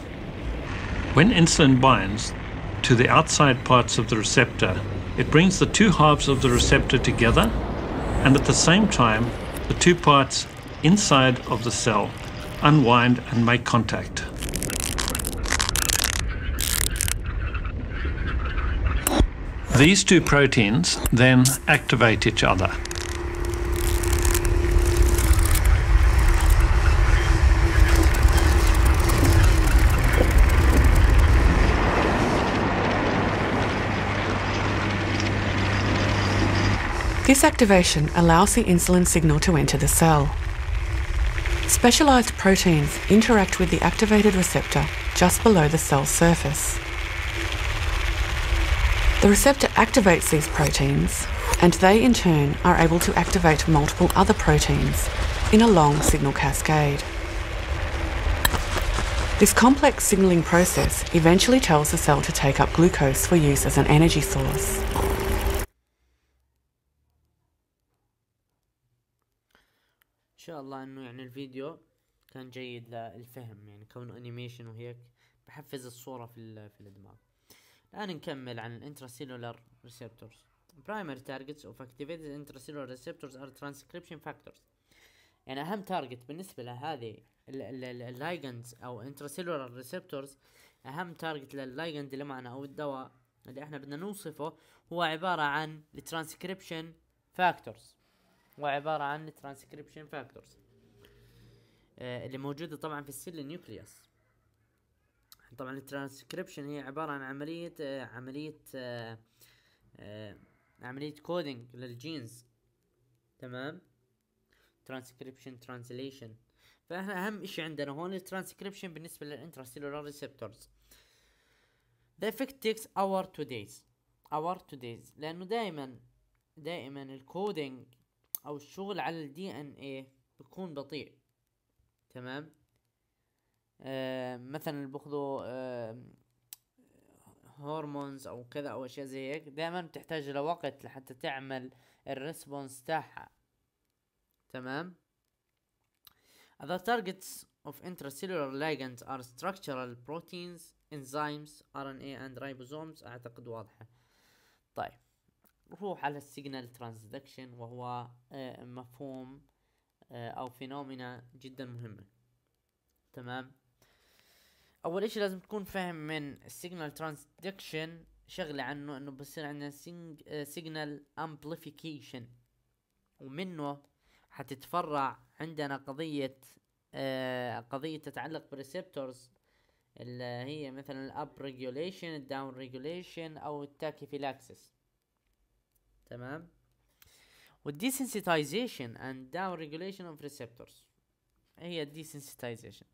When insulin binds to the outside parts of the receptor, it brings the two halves of the receptor together, and at the same time, the two parts inside of the cell, unwind and make contact. These two proteins then activate each other. This activation allows the insulin signal to enter the cell. Specialised proteins interact with the activated receptor just below the cell surface. The receptor activates these proteins, and they in turn are able to activate multiple other proteins in a long signal cascade. This complex signalling process eventually tells the cell to take up glucose for use as an energy source. شاء الله انه يعني الفيديو كان جيد للفهم يعني كونه انيميشن وهيك بحفز الصورة في, في الدماغ الان نكمل عن الانتراسيلولار ريسبتورز primary targets of activated intracellular receptors are transcription factors يعني اهم تارجت بالنسبه لهذه الليجندز او انترسيلولار ريسبتورز اهم تارجت للليجند اللي معنا او الدواء اللي احنا بدنا نوصفه هو عباره عن الترانسكريبشن فاكتورز وعبارة عن ترانسكريبشن آه، فاكتورز اللي موجودة طبعا في السيل النيوكليوس طبعا الترانسكريبشن هي عبارة عن عملية آه، عملية آه، عملية كودينج للجينز تمام ترانسكريبشن ترانسليشن فاحنا اهم اشي عندنا هون الترانسكريبشن بالنسبة للانتراسيلولار ريسبتورز The effect takes hour to days hour to days لانه دائما دائما الكودينج او الشغل على الدي ان اي بيكون بطيء تمام آه مثلا باخذوا آه هرمونز او كذا او اشياء زي هيك دائما بتحتاج لوقت لحتى تعمل الريسبونس تاعها تمام the targets of intracellular ligands are structural proteins enzymes RNA and ribosomes اعتقد واضحة طيب روح على السيجنال ترانزدكشن وهو آه، مفهوم آه، او فينومينا جدا مهمه تمام اول شيء لازم تكون فاهم من السيجنال ترانزدكشن شغله عنه انه بصير عندنا سيجنال امبليفيكيشن آه، ومنه حتتفرع عندنا قضيه قضيه تتعلق بالريسبتورز اللي هي مثلا الاب ريجوليشن الداون ريجوليشن او التاكي فيلاكسس تمام والديسنسيتايزيشن اند داون ريجوليشن اوف ريسبتورز هي الديسنسيتايزيشن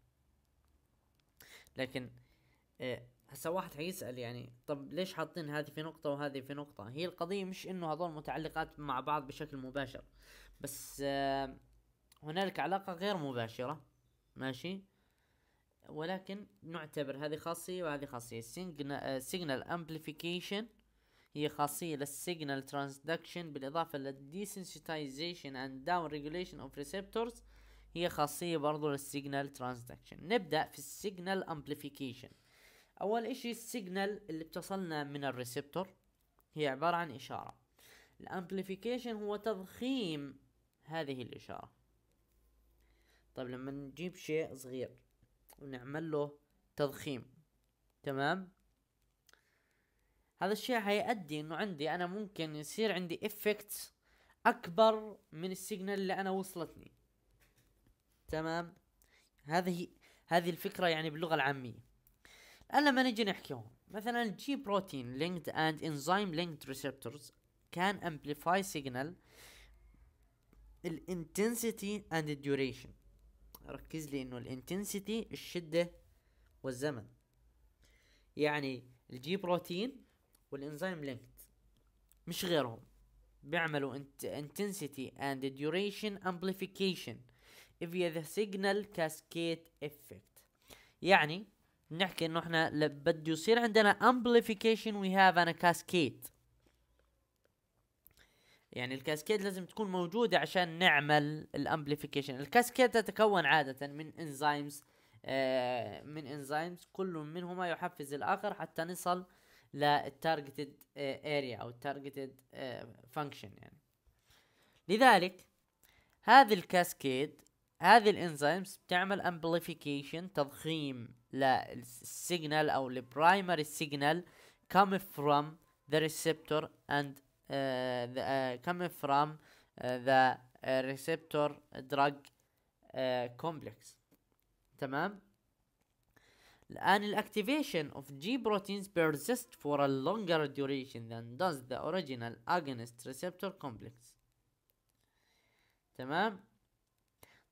لكن آه، هسه واحد حيسال يعني طب ليش حاطين هذه في نقطه وهذه في نقطه هي القضيه مش انه هذول متعلقات مع بعض بشكل مباشر بس آه، هنالك علاقه غير مباشره ماشي ولكن نعتبر هذه خاصيه وهذه خاصيه سيجنال امبليفيكيشن آه، هي خاصية للسيجنال ترانسدكشن بالإضافة للديسنسيتايزيشن اند داون ريجوليشن اوف ريسبتورز هي خاصية برضو للسيجنال ترانسدكشن نبدأ في السيجنال امبليفيكيشن أول إشي السيجنال اللي بتصلنا من الريسبتور هي عبارة عن إشارة الامبليفيكيشن هو تضخيم هذه الإشارة طيب لما نجيب شيء صغير ونعمل له تضخيم تمام هذا الشيء حيؤدي انه عندي انا ممكن يصير عندي افكت اكبر من السيجنال اللي انا وصلتني تمام هذه هذه الفكره يعني باللغه العاميه الان لما نجي هون مثلا الجي بروتين linked and enzyme linked receptors can amplify signal الانتنسيتي اند الديوريشن ركز لي انه الانتنسيتي الشده والزمن يعني الجي بروتين والانزيم لينكد مش غيرهم بيعملوا intensity and duration amplification via the signal cascade effect يعني نحكي انه احنا بده يصير عندنا amplification we have an cascade يعني الكاسكيد لازم تكون موجودة عشان نعمل الامبليفيكيشن الكاسكيد تتكون عادة من انزيمز آه من انزيمز كل منهما يحفز الاخر حتى نصل للتارجتد اريا uh, او التارجتد فانكشن uh, يعني لذلك هذه الكاسكيد هذه الانزيمز بتعمل امبليفيكيشن تضخيم للسيجنال او البرايمري سيجنال كم فروم ذا ريسبتور اند كم فروم ذا ريسبتور دراج كومبلكس تمام الآن الأكتيفيشن of G proteins persists for a longer duration than does the original agonist receptor complex تمام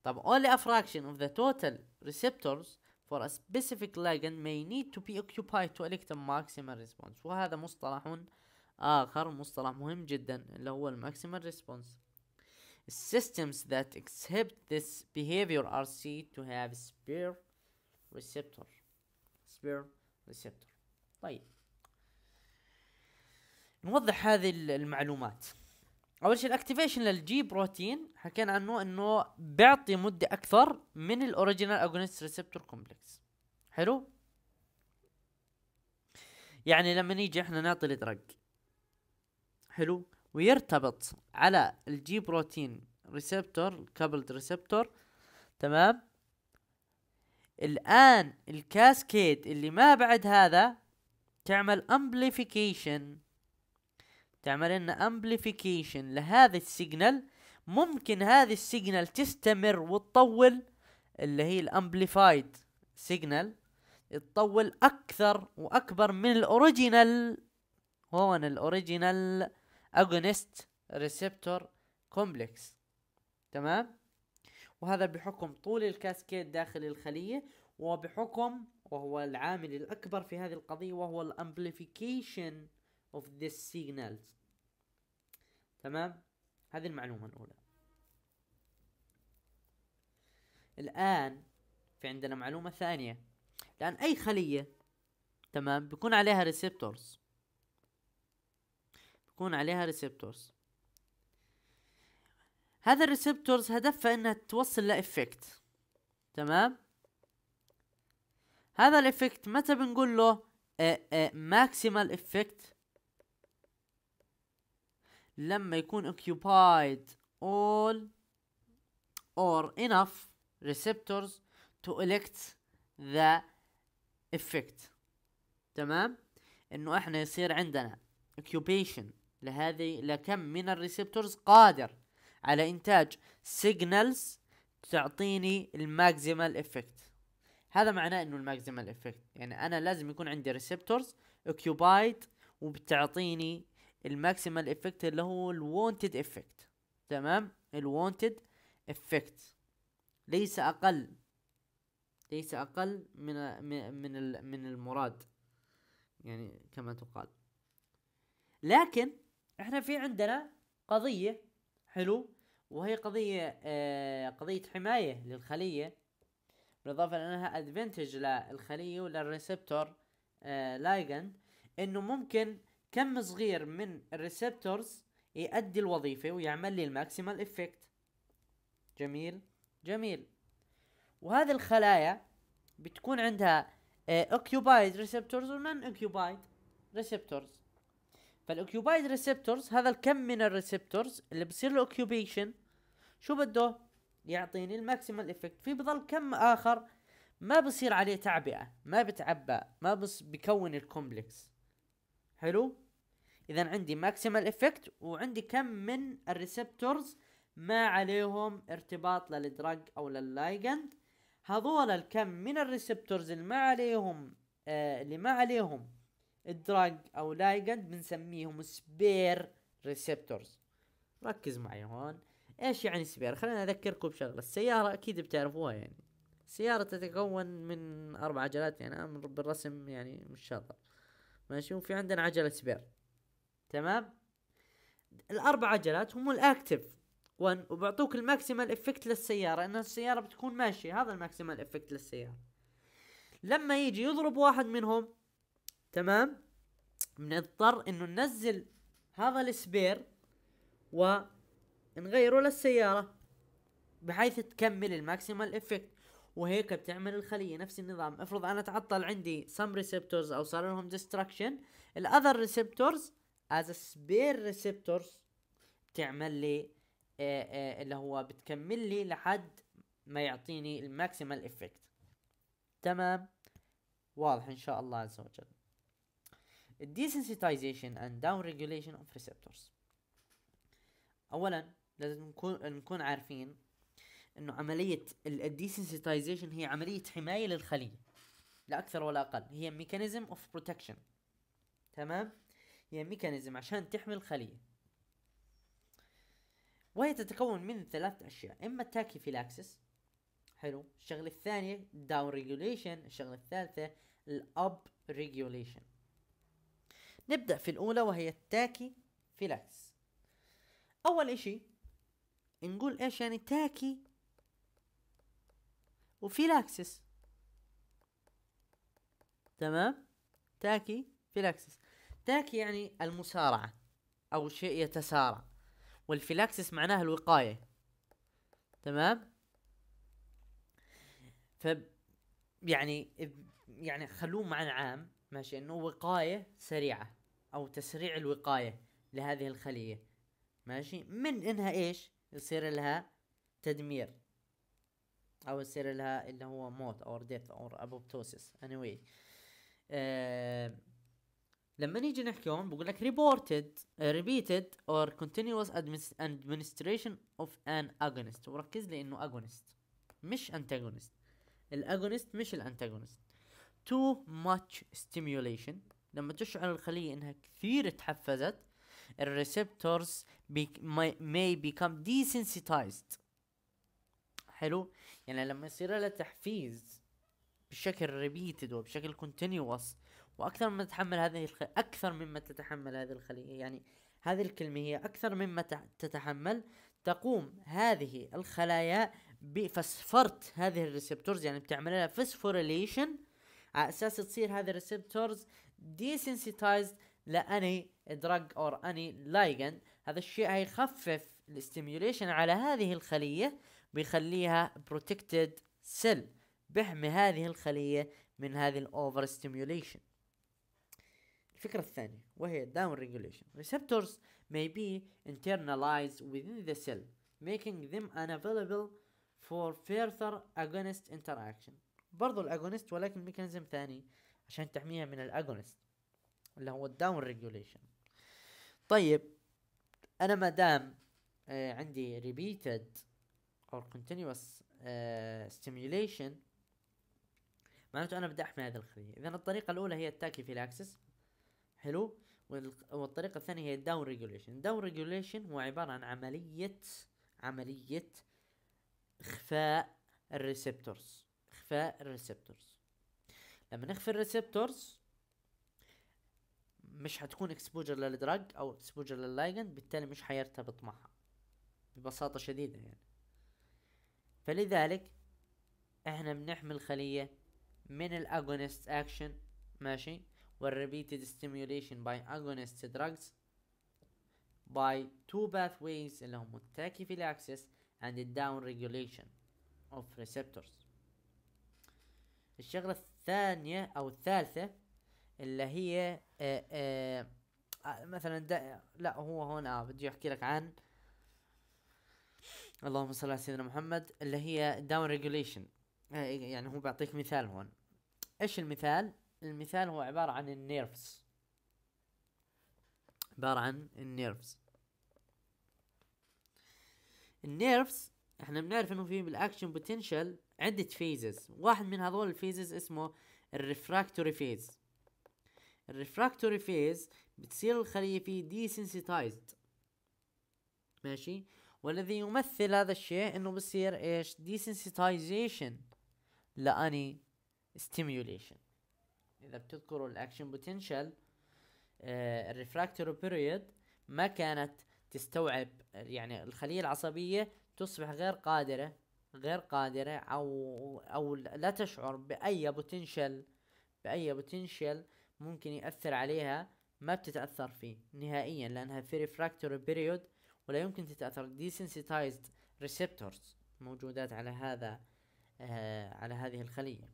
طب only a fraction of the total receptors for a specific ligand may need to be occupied to elect a maximal response وهذا مصطلح آخر مصطلح مهم جدا اللي هو maximum response systems that accept this behavior are said to have spare receptors سبيرم ريسبتور طيب نوضح هذه المعلومات اول شيء الاكتيفيشن للجي بروتين حكينا عنه انه بيعطي مده اكثر من الاوريجينال اجونست ريسبتور كومبلكس حلو يعني لما نيجي احنا نعطي الدرج حلو ويرتبط على الجي بروتين ريسبتور كابلد ريسبتور تمام الان الكاسكيد اللي ما بعد هذا تعمل امبليفيكيشن تعمل لنا امبليفيكيشن لهذا السيجنال ممكن هذه السيجنال تستمر وتطول اللي هي الامبليفايد سيجنال تطول اكثر واكبر من الاوريجينال هون الاوريجينال اجونست ريسبتور كومبلكس تمام وهذا بحكم طول الكاسكيد داخل الخلية وبحكم وهو العامل الأكبر في هذه القضية وهو الامبليفيكيشن of this signals تمام هذه المعلومة الأولى الآن في عندنا معلومة ثانية لأن أي خلية تمام بيكون عليها ريسبتورز بيكون عليها ريسبتورز هذا الريسبتورز هدفها انها توصل لافكت تمام هذا الافكت متى بنقول له ماكسيمال آه، افكت آه، لما يكون occupied all or enough receptors to elect the effect تمام انه احنا يصير عندنا occupation لهذه لكم من الريسبتورز قادر على انتاج سيجنالز تعطيني الماكسيمال افكت هذا معناه انه الماكسيمال افكت يعني انا لازم يكون عندي ريسبتورز اوكيوبايد وبتعطيني الماكسيمال افكت اللي هو الوونتد افكت تمام الوونتد افكت ليس اقل ليس اقل من من من المراد يعني كما تقال لكن احنا في عندنا قضيه حلو وهي قضية آه، قضية حماية للخلية بالإضافة لأنها أدفنتج للخلية وللريسبتور لايجن آه، إنه ممكن كم صغير من الريسبتورز يؤدي الوظيفة ويعمل لي الماكسيمال إفكت جميل جميل وهذه الخلايا بتكون عندها اوكيوبايد ريسبتورز ونان اوكيوبايد ريسبتورز فالاوكيوبايد ريسبتورز هذا الكم من الريسبتورز اللي بصير له اوكيوبيشن شو بده يعطيني الماكسيمال افكت في بضل كم اخر ما بصير عليه تعبئه ما بتعبى ما بس بكون الكومبلكس حلو اذا عندي ماكسيمال افكت وعندي كم من الريسبتورز ما عليهم ارتباط للدرج او لللايجند هذول الكم من الريسبتورز اللي ما عليهم آه اللي ما عليهم الدراج او لايجند بنسميهم سبير ريسبتورز ركز معي هون ايش يعني سبير خليني اذكركم بشغله السياره اكيد بتعرفوها يعني السيارة تتكون من أربع عجلات يعني أنا بالرسم يعني مش شاطر ماشي وفي عندنا عجلة سبير تمام الأربع عجلات هم الأكتف وان وبيعطوك الماكسيمال افكت للسيارة إن السيارة بتكون ماشية هذا الماكسيمال افكت للسيارة لما يجي يضرب واحد منهم تمام بنضطر انه ننزل هذا السبير ونغيره للسيارة بحيث تكمل الماكسيمال افكت وهيك بتعمل الخلية نفس النظام افرض انا تعطل عندي سم ريسبتورز او صار لهم ديستركشن الاذر ريسبتورز از سبير ريسبتورز بتعمل لي آآ آه، آآ آه، اللي هو بتكمل لي لحد ما يعطيني الماكسيمال افكت تمام واضح ان شاء الله عز وجل desensitization and down regulation of receptors اولا لازم نكون نكون عارفين انه عمليه الديسنسيتايزيشن هي عمليه حمايه للخليه لا اكثر ولا اقل هي ميكانيزم اوف بروتكشن تمام هي ميكانيزم عشان تحمي الخليه وهي تتكون من ثلاث اشياء اما التاكيفيلاكسس حلو الشغله الثانيه داون ريجوليشن الشغله الثالثه الاب ريجوليشن نبدأ في الأولى وهي التاكي فيلاكس أول إشي نقول إيش يعني تاكي وفيلاكسس تمام تاكي فيلاكسس تاكي يعني المسارعة أو شيء يتسارع والفيلاكسس معناها الوقاية تمام ف يعني يعني خلوه معنى عام ماشي انه وقايه سريعه او تسريع الوقايه لهذه الخليه ماشي من انها ايش يصير لها تدمير او يصير لها اللي هو موت او ديث او ابوبتوسيس anyway آه لما نيجي نحكي هون بقول لك ريبورتد ريبيتد اور كونتينوس ادمنستريشن اوف ان agonist وركز لي انه agonist مش antagonist الاجونست مش الانتاجونست too much stimulation لما تشعر الخلية انها كثير تحفزت الريسبتورز ماي may become desensitized حلو يعني لما يصير لها تحفيز بشكل ريبيتد وبشكل كونتينيوس واكثر مما تتحمل هذه الخ... اكثر مما تتحمل هذه الخليه يعني هذه الكلمه هي اكثر مما تتحمل تقوم هذه الخلايا بفسفرت هذه الريسبتورز يعني بتعمل لها فسفوريليشن على اساس تصير هذه الريسبتورز ديسنسيتايزد لاني دراج اور اني لايجن هذا الشيء هيخفف الاستيميوليشن على هذه الخليه بيخليها بروتكتد سيل بيحمي هذه الخليه من هذه الاوفر ستيميوليشن الفكرة الثانية وهي down ريجوليشن ريسبتورز may be internalized within the cell, making them unavailable for further agonist interaction. برضو الاجونست ولكن ميكانيزم ثاني عشان تحميها من الاجونست اللي هو الداون ريجوليشن طيب انا ما دام آه عندي ريبيتد او continuous آه stimulation معناته انا بدي احمي هذه الخليه اذا الطريقه الاولى هي الاكسس حلو والطريقه الثانيه هي الداون ريجوليشن الداون ريجوليشن هو عباره عن عمليه عمليه اخفاء الريسبتورز اخفاء الريسبتورز لما نخفي الريسبتورز مش هتكون اكسبوجر للدراج او اكسبوجر لللايجن بالتالي مش هيرتبط معها ببساطة شديدة يعني فلذلك احنا بنحمي الخلية من الاجونست اكشن ماشي والريبيتد stimulation by agonist drugs by two pathways اللي هم التاكي في الاكسس اند الداون ريجوليشن اوف ريسبتورز الشغلة الثانية أو الثالثة اللي هي آآ آه، آآ آه، آه، مثلا ده لا هو هون اه بدي احكي لك عن اللهم صل على سيدنا محمد اللي هي داون ريجوليشن يعني هو بيعطيك مثال هون ايش المثال المثال هو عبارة عن النيرفز عبارة عن النيرفز النيرفز احنا بنعرف انه في بالاكشن بوتنشال عدة فيزز واحد من هذول الفيزز اسمه الريفراكتوري فيز الريفراكتوري فيز بتصير الخلية فيه ديسنسيتايزد ماشي والذي يمثل هذا الشيء انه بصير ايش ديسنسيتايزيشن لاني ستيميوليشن اذا بتذكروا الاكشن بوتنشال الريفراكتوري بيريود ما كانت تستوعب يعني الخلية العصبية تصبح غير قادرة غير قادرة أو أو لا تشعر بأي بوتنشل بأي بوتنشل ممكن يأثر عليها ما بتتأثر فيه نهائيا لأنها في ريفراكتوري بيريود ولا يمكن تتأثر desensitized receptors موجودات على هذا آه على هذه الخلية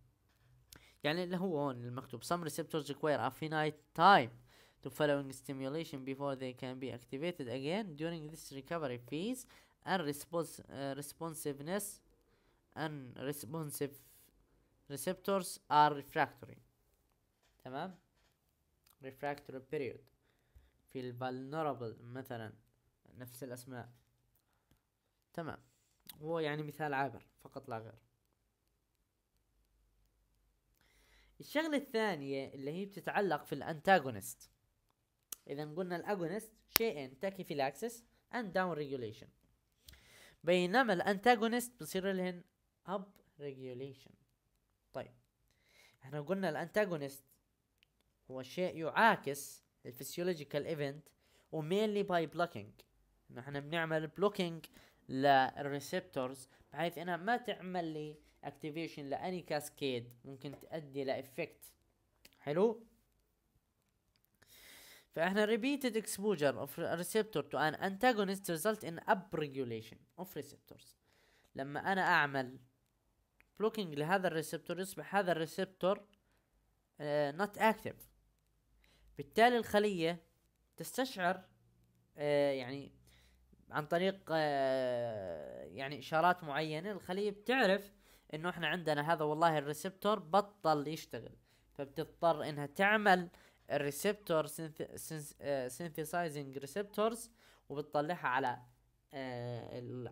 يعني اللي هو هون المكتوب some receptors require a finite time to following stimulation before they can be activated again during this recovery phase and response, uh, responsiveness unresponsive receptors are refractory تمام refractory period في ال vulnerable مثلا نفس الأسماء تمام هو يعني مثال عابر فقط لا غير الشغلة الثانية اللي هي بتتعلق في الانتاغونست إذا قلنا الاغونست شيئين الاكسس and down regulation بينما الانتاغونست بصير لهن اب ريجوليشن طيب احنا قلنا الانتاجونست هو شيء يعاكس الفسيولوجيكال ايفنت ومينلي باي بلوكينج انه احنا بنعمل بلوكينج للريسبتورز بحيث انها ما تعمل لي اكتيفيشن لاني كاسكيد ممكن تؤدي لافكت حلو فاحنا ريبيتد اكسبوجر اوف ريسبتور تو ان an ريزلت ان اب ريجوليشن اوف ريسبتورز لما انا اعمل بلوكينج لهذا الريسبتور يصبح هذا الريسبتور نوت آه، اكتف بالتالي الخلية تستشعر uh, يعني عن طريق uh, يعني اشارات معينة الخلية بتعرف انه احنا عندنا هذا والله الريسبتور بطل يشتغل فبتضطر انها تعمل الريسبتور سينثيسايزنج ريسبتورز وبتطلعها على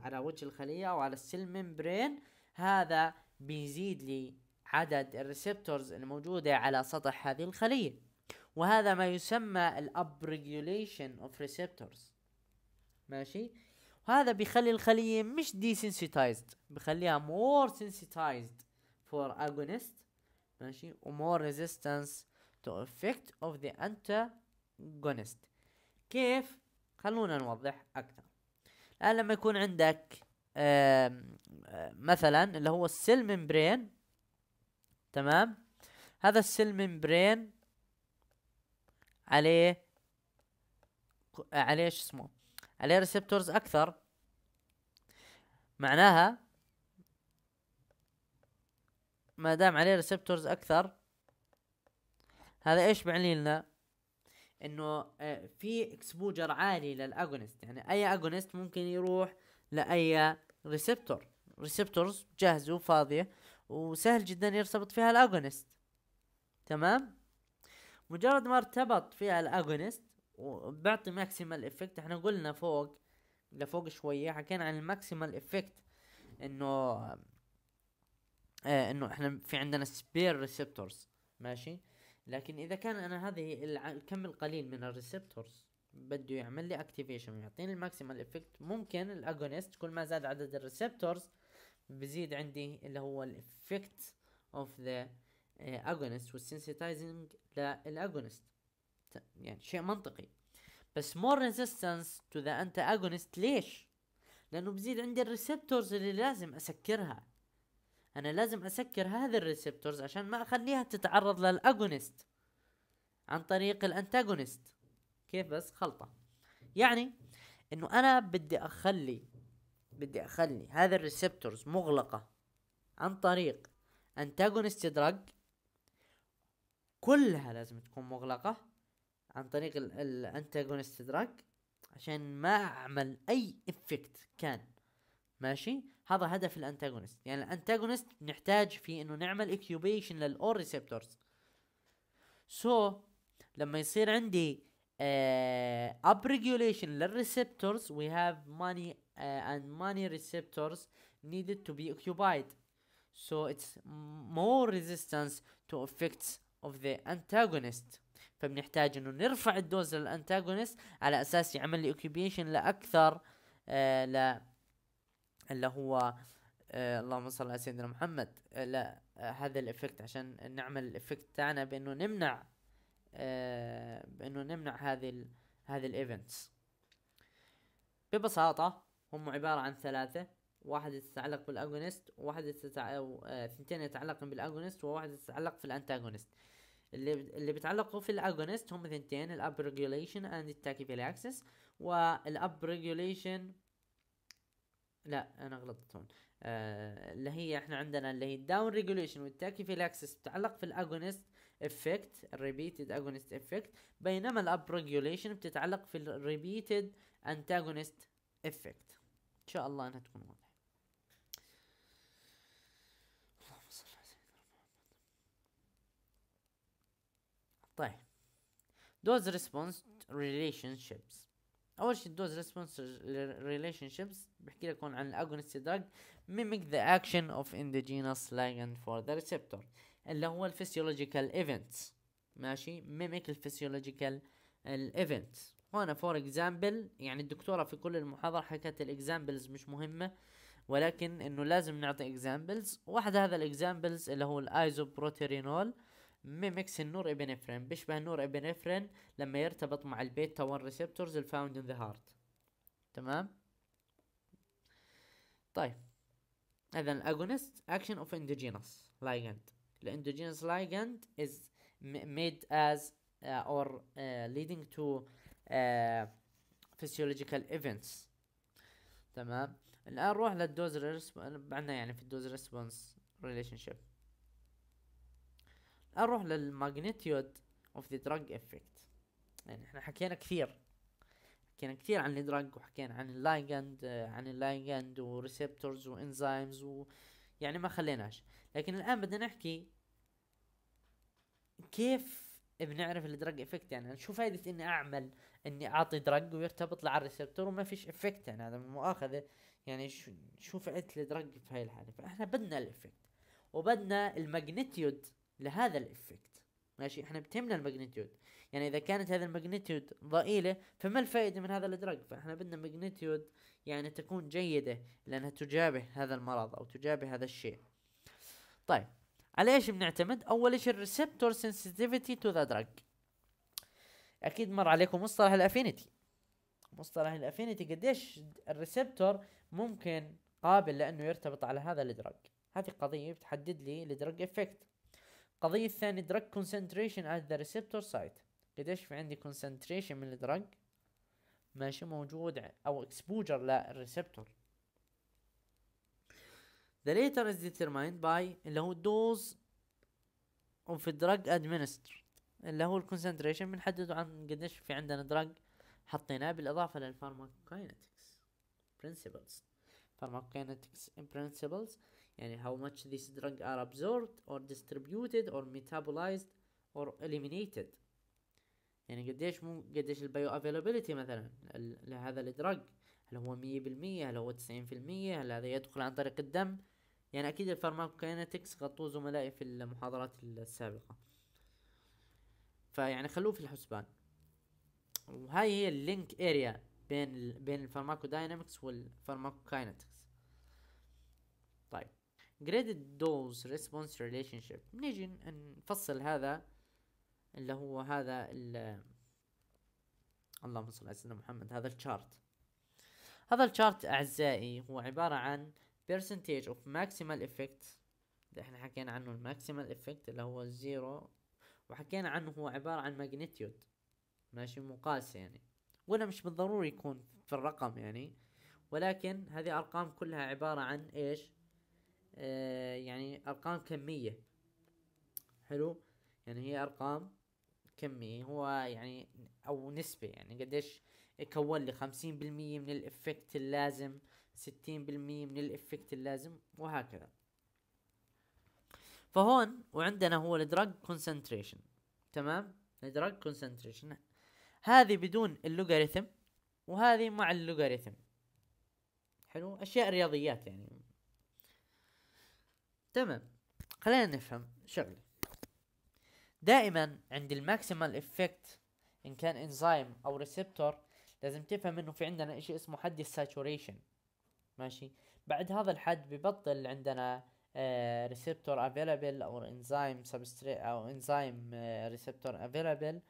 على وجه الخلية او على السيل ممبرين هذا بيزيد لي عدد الريسبتورز الموجودة على سطح هذه الخلية وهذا ما يسمى الاب ريجوليشن اوف ريسبتورز ماشي وهذا بيخلي الخلية مش desensitized بخليها more sensitized for agonist ماشي و more تو to effect of the antagonist كيف خلونا نوضح اكثر الان لما يكون عندك مثلا اللي هو السيل ممبرين تمام هذا السيل ممبرين عليه عليه شو اسمه عليه ريسبتورز اكثر معناها ما دام عليه ريسبتورز اكثر هذا ايش بيعني لنا انه آه، في اكسبوجر عالي للاجونست يعني اي اجونست ممكن يروح لاي ريسبتور ريسبتورز جاهزه وفاضيه وسهل جدا يرتبط فيها الاغونست تمام مجرد ما ارتبط فيها الاغونست وبعطي ماكسيمال افكت احنا قلنا فوق لفوق شويه حكينا عن الماكسيمال افكت انه آه انه احنا في عندنا سبير ريسبتورز ماشي لكن اذا كان انا هذه الكم القليل من الريسبتورز بده يعمل لي اكتيفيشن ويعطيني الماكسيمال افكت ممكن الاغونست كل ما زاد عدد الريسبتورز بزيد عندي اللي هو الافكت اوف ذا اغونست والسنسيتايزنج للاجونست يعني شيء منطقي بس مور ريزيستنس تو ذا انت اغونست ليش لانه بزيد عندي الريسبتورز اللي لازم اسكرها انا لازم اسكر هذه الريسبتورز عشان ما اخليها تتعرض للاغونست عن طريق الانتاجونست كيف بس خلطة يعني انه انا بدي اخلي بدي اخلي هذا الريسبتورز مغلقة عن طريق انتاجونست دراج كلها لازم تكون مغلقة عن طريق الانتاجونست دراج عشان ما اعمل اي افكت كان ماشي هذا هدف الانتاجونست يعني الانتاجونست نحتاج في انه نعمل اكيوبيشن للاور ريسبتورز سو so, لما يصير عندي uh, upregulation للريسبتورز we have many uh, آه، and many receptors needed to be occupied so it's more resistance to effects of the antagonist فبنحتاج انه نرفع الدوز للانتاجونست على اساس يعمل لي اوكيبيشن لاكثر آه ل اللي هو آه اللهم صل على سيدنا محمد آه لا آه هذا الافكت عشان نعمل الافكت تاعنا بانه نمنع بانه آه، نمنع هذه هذه الايفنتس ببساطة هم عبارة عن ثلاثة واحد يتعلق بالاغونست وواحد يتتع... آه، اثنتين يتعلقن بالاغونست وواحد يتعلق في الانتاغونست اللي اللي بيتعلقوا في الاغونست هم اثنتين الاب ريجوليشن اند التاكيفيلاكسس والاب ريجوليشن لا انا غلطت هون آه اللي هي احنا عندنا اللي هي الداون ريجوليشن والتاكيفيلاكسس بتتعلق في الاغونست افكت الريبيتد اجونست افكت بينما الاب ريجوليشن بتتعلق في الريبيتد انتاجونست افكت ان شاء الله انها تكون واضحه طيب ريسبونس response relationships اول شيء ريسبونس response relationships بحكي لكم عن الاجونست drug mimic the action of endogenous ligand فور the receptor اللي هو الفسيولوجيكال ايفنتس ماشي ميميك الفسيولوجيكال الايفنتس هنا فور اكزامبل يعني الدكتوره في كل المحاضره حكت الاكزامبلز مش مهمه ولكن انه لازم نعطي اكزامبلز واحد هذا الاكزامبلز اللي هو الايزوبروتيرينول ميمكس النور ابنفرين بيشبه النور ابنفرين لما يرتبط مع البيتا 1 ريسبتورز الفاوند ان ذا هارت تمام طيب اذا الاجونست اكشن اوف اندوجينس لايجند الأندوجينous ligand is made as uh, or uh, leading to uh, physiological events تمام الآن نروح للدوز عندنا يعني في الدوز ريسبونس ريليشن شيب اروح للماغنيتيود اوف ذا دراج افكت يعني احنا حكينا كثير حكينا كثير عن الدراج وحكينا عن اللايجند آه، عن اللايجند وريسبتورز وانزيمز و يعني ما خليناش لكن الان بدنا نحكي كيف بنعرف الدرج افكت يعني شو فائده اني اعمل اني اعطي درج ويرتبط لي على الريسبتور وما فيش افكت يعني هذا المؤاخذه يعني شو شو فائده الدرج في هاي الحاله فاحنا بدنا الافكت وبدنا الماجنتيود لهذا الافكت ماشي احنا بتهمنا الماجنتيود يعني اذا كانت هذا الماجنتيود ضئيله فما الفائده من هذا الدرج فاحنا بدنا ماجنتيود يعني تكون جيده لانها تجابه هذا المرض او تجابه هذا الشيء طيب على ايش بنعتمد اول شيء الريسبتور سنسيتيفيتي تو ذا دراج اكيد مر عليكم مصطلح الافينيتي مصطلح الافينيتي قديش الريسبتور ممكن قابل لانه يرتبط على هذا الدراج هذه قضيه بتحدد لي الدراج افكت القضيه الثانيه دراج كونسنتريشن ات ذا ريسبتور سايت قديش في عندي كونسنتريشن من الدراج ماشي موجود او اكسبوجر للريسبتور The latter is determined by اللي هو الدوز اوف الدراج ادمنستر اللي هو الكونسنتريشن بنحدده عن قديش في عندنا دراج حطيناه بالاضافه للفارماكوكاينتكس برنسبلز فارماكوكاينتكس برنسبلز يعني how much this drug are absorbed or distributed or metabolized or eliminated يعني قديش مو قديش البيو افيلابيلتي مثلا لهذا الدراج هل هو مية بالمية هل هو تسعين في المية هل هذا يدخل عن طريق الدم يعني أكيد الفارماكوكاينتكس غطوه زملائي في المحاضرات السابقة فيعني خلوه في الحسبان وهاي هي اللينك اريا بين الـ بين والفارماكو والفارماكوكاينتكس طيب graded dose response relationship نيجي نفصل هذا اللي هو هذا ال اللهم صل على سيدنا محمد هذا الشارت هذا الشارت اعزائي هو عبارة عن percentage of maximal effect ده احنا حكينا عنه الماكسيمال effect اللي هو الزيرو وحكينا عنه هو عبارة عن ماجنتيود ماشي مقاسة يعني ولا مش بالضروري يكون في الرقم يعني ولكن هذه أرقام كلها عبارة عن إيش آه يعني أرقام كمية حلو يعني هي أرقام كمية هو يعني أو نسبة يعني قديش يكون لي خمسين بالمية من الإفكت اللازم 60% من الافكت اللازم وهكذا فهون وعندنا هو الدراج كونسنتريشن تمام الدراج كونسنتريشن هذه بدون اللوغاريتم وهذه مع اللوغاريتم حلو اشياء رياضيات يعني تمام خلينا نفهم شغله دائما عند الماكسيمال افكت ان كان انزيم او ريسبتور لازم تفهم انه في عندنا شيء اسمه حد الساتوريشن ماشي بعد هذا الحد ببطل عندنا ريسبتور آه، افيلابل او انزيم سبستريت او انزيم ريسبتور افيلابل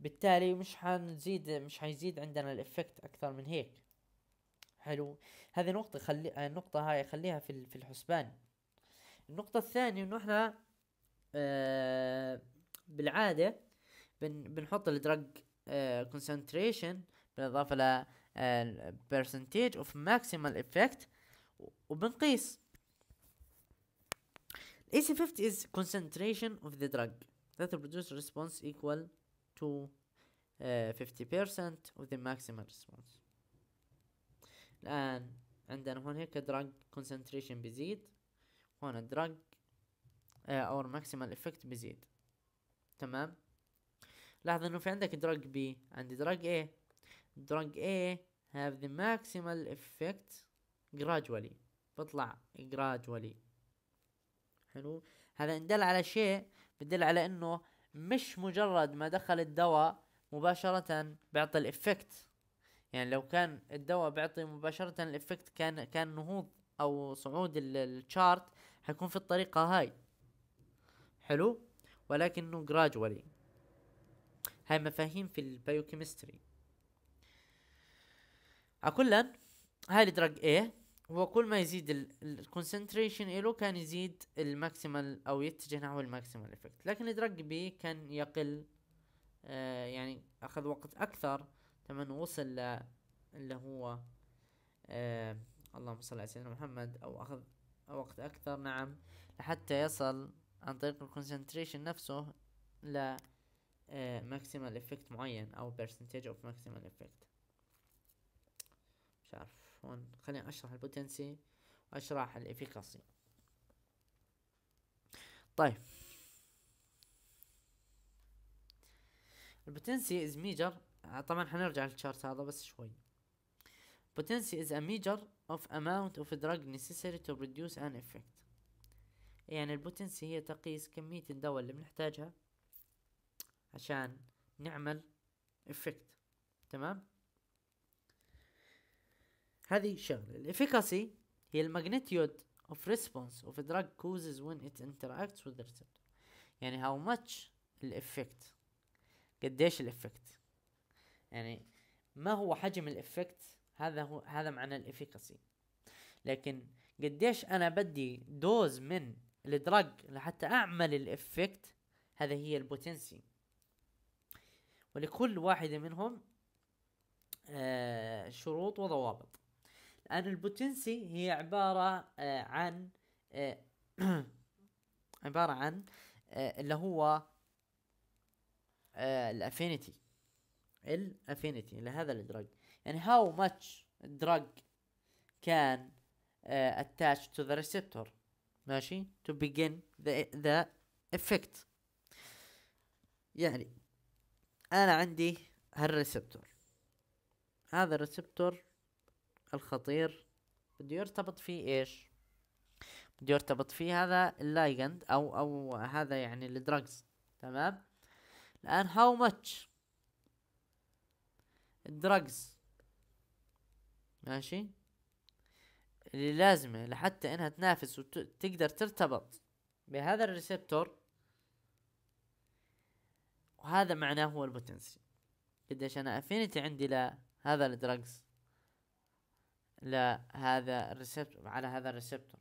بالتالي مش حنزيد مش حيزيد عندنا الافكت اكثر من هيك حلو هذه نقطة خلي آه، النقطة هاي خليها في في الحسبان النقطة الثانية انه احنا آه، بالعادة بن بنحط الدرج كونسنتريشن بالاضافة percentage of maximal effect وبنقيس AC50 is concentration of the drug that produce response equal to uh, 50% of the maximal response الآن عندنا هون هيك drug concentration بيزيد هون drug uh, or maximal effect بيزيد تمام لاحظ انه في عندك drug B عندي drug A drug A have the maximal effect gradually بطلع gradually حلو هذا إن دل على شيء بدل على انه مش مجرد ما دخل الدواء مباشرة بيعطي الإفكت يعني لو كان الدواء بيعطي مباشرة الإفكت كان كان نهوض أو صعود الشارت حيكون في الطريقة هاي حلو ولكنه جراجولي هاي مفاهيم في البيوكيمستري اكلا هاي الدرج A وكل ما يزيد الكونسنتريشن له كان يزيد الماكسيمال او يتجه نحو الماكسيمال افكت لكن الدرج بي كان يقل آه، يعني اخذ وقت اكثر لما وصل ل اللي هو آه، اللهم صل على سيدنا محمد او اخذ وقت اكثر نعم لحتى يصل عن طريق الكونسنتريشن نفسه ل ماكسيمال آه، افكت معين او percentage of maximal effect مش عارف هون خليني اشرح البوتنسي واشرح الافيكاسي طيب البوتنسي از ميجر طبعا حنرجع للشارت هذا بس شوي potency is a measure of amount of drug necessary to produce an effect يعني البوتنسي هي تقيس كمية الدواء اللي بنحتاجها عشان نعمل افكت تمام هذه شغله الافيكاسي هي الماجنتيود of response of a drug causes when it interacts with the receptor يعني how much الافكت قديش الافكت يعني ما هو حجم الافكت هذا هو هذا معنى الافيكاسي لكن قديش انا بدي دوز من الدرج لحتى اعمل الافكت هذا هي البوتنسي ولكل واحدة منهم آه شروط وضوابط لأن البوتنسي هي عبارة آه، عن آه، عبارة عن آه، اللي هو الافينيتي الافينيتي لهذا الدرج يعني هاو ماتش الدرج كان اتاتش تو ذا ريسبتور ماشي تو بيجن ذا ذا افكت يعني انا عندي هالريسبتور هذا الريسبتور الخطير بده يرتبط في ايش بده يرتبط في هذا اللايجند او او هذا يعني الدراجز تمام الان هاو ماتش الدراجز ماشي اللي لازمة لحتى انها تنافس وتقدر ترتبط بهذا الريسبتور وهذا معناه هو البوتنسي قديش انا افينيتي عندي لهذا الدراجز لهذا الريسبتور على هذا الريسبتور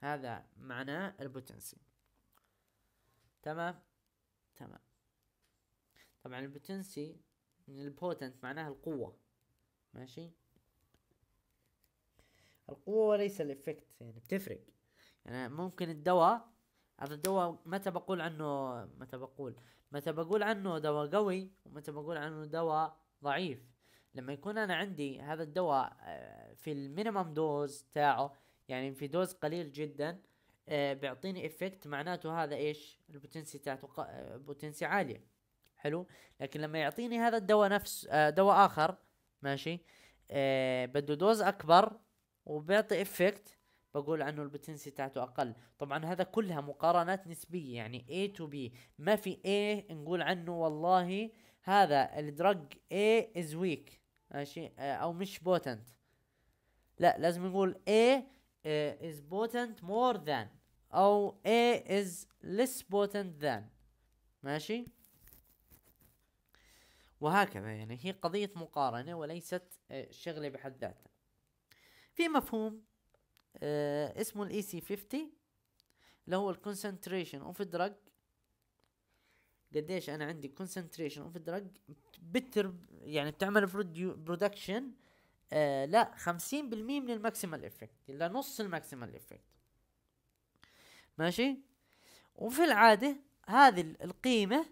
هذا معناه البوتنسي تمام تمام طبعا البوتنسي من البوتنت معناها القوة ماشي القوة وليس الافكت يعني بتفرق يعني ممكن الدواء هذا الدواء متى بقول عنه متى بقول متى بقول عنه دواء قوي ومتى بقول عنه دواء ضعيف لما يكون انا عندي هذا الدواء آه، في المينيمم دوز تاعه يعني في دوز قليل جدا آه، بيعطيني افكت معناته هذا ايش البوتنسي تاعته آه، بوتنسي عاليه حلو لكن لما يعطيني هذا الدواء نفس دواء اخر ماشي بده دوز اكبر وبيعطي افكت بقول عنه البوتنسي تاعته اقل طبعا هذا كلها مقارنات نسبيه يعني A to B ما في A نقول عنه والله هذا الدرج A is weak ماشي آه، او مش potent لا لازم نقول A is potent more than او A is less potent than ماشي وهكذا يعني هي قضية مقارنة وليست آه، شغلة بحد ذاتها في مفهوم آه، اسمه الاي سي 50 اللي هو الكونسنتريشن اوف دراج قديش انا عندي كونسنتريشن اوف drug بتر يعني بتعمل برودكشن آه لا 50% من الماكسيمال افكت لنص الماكسيمال افكت ماشي وفي العاده هذه القيمه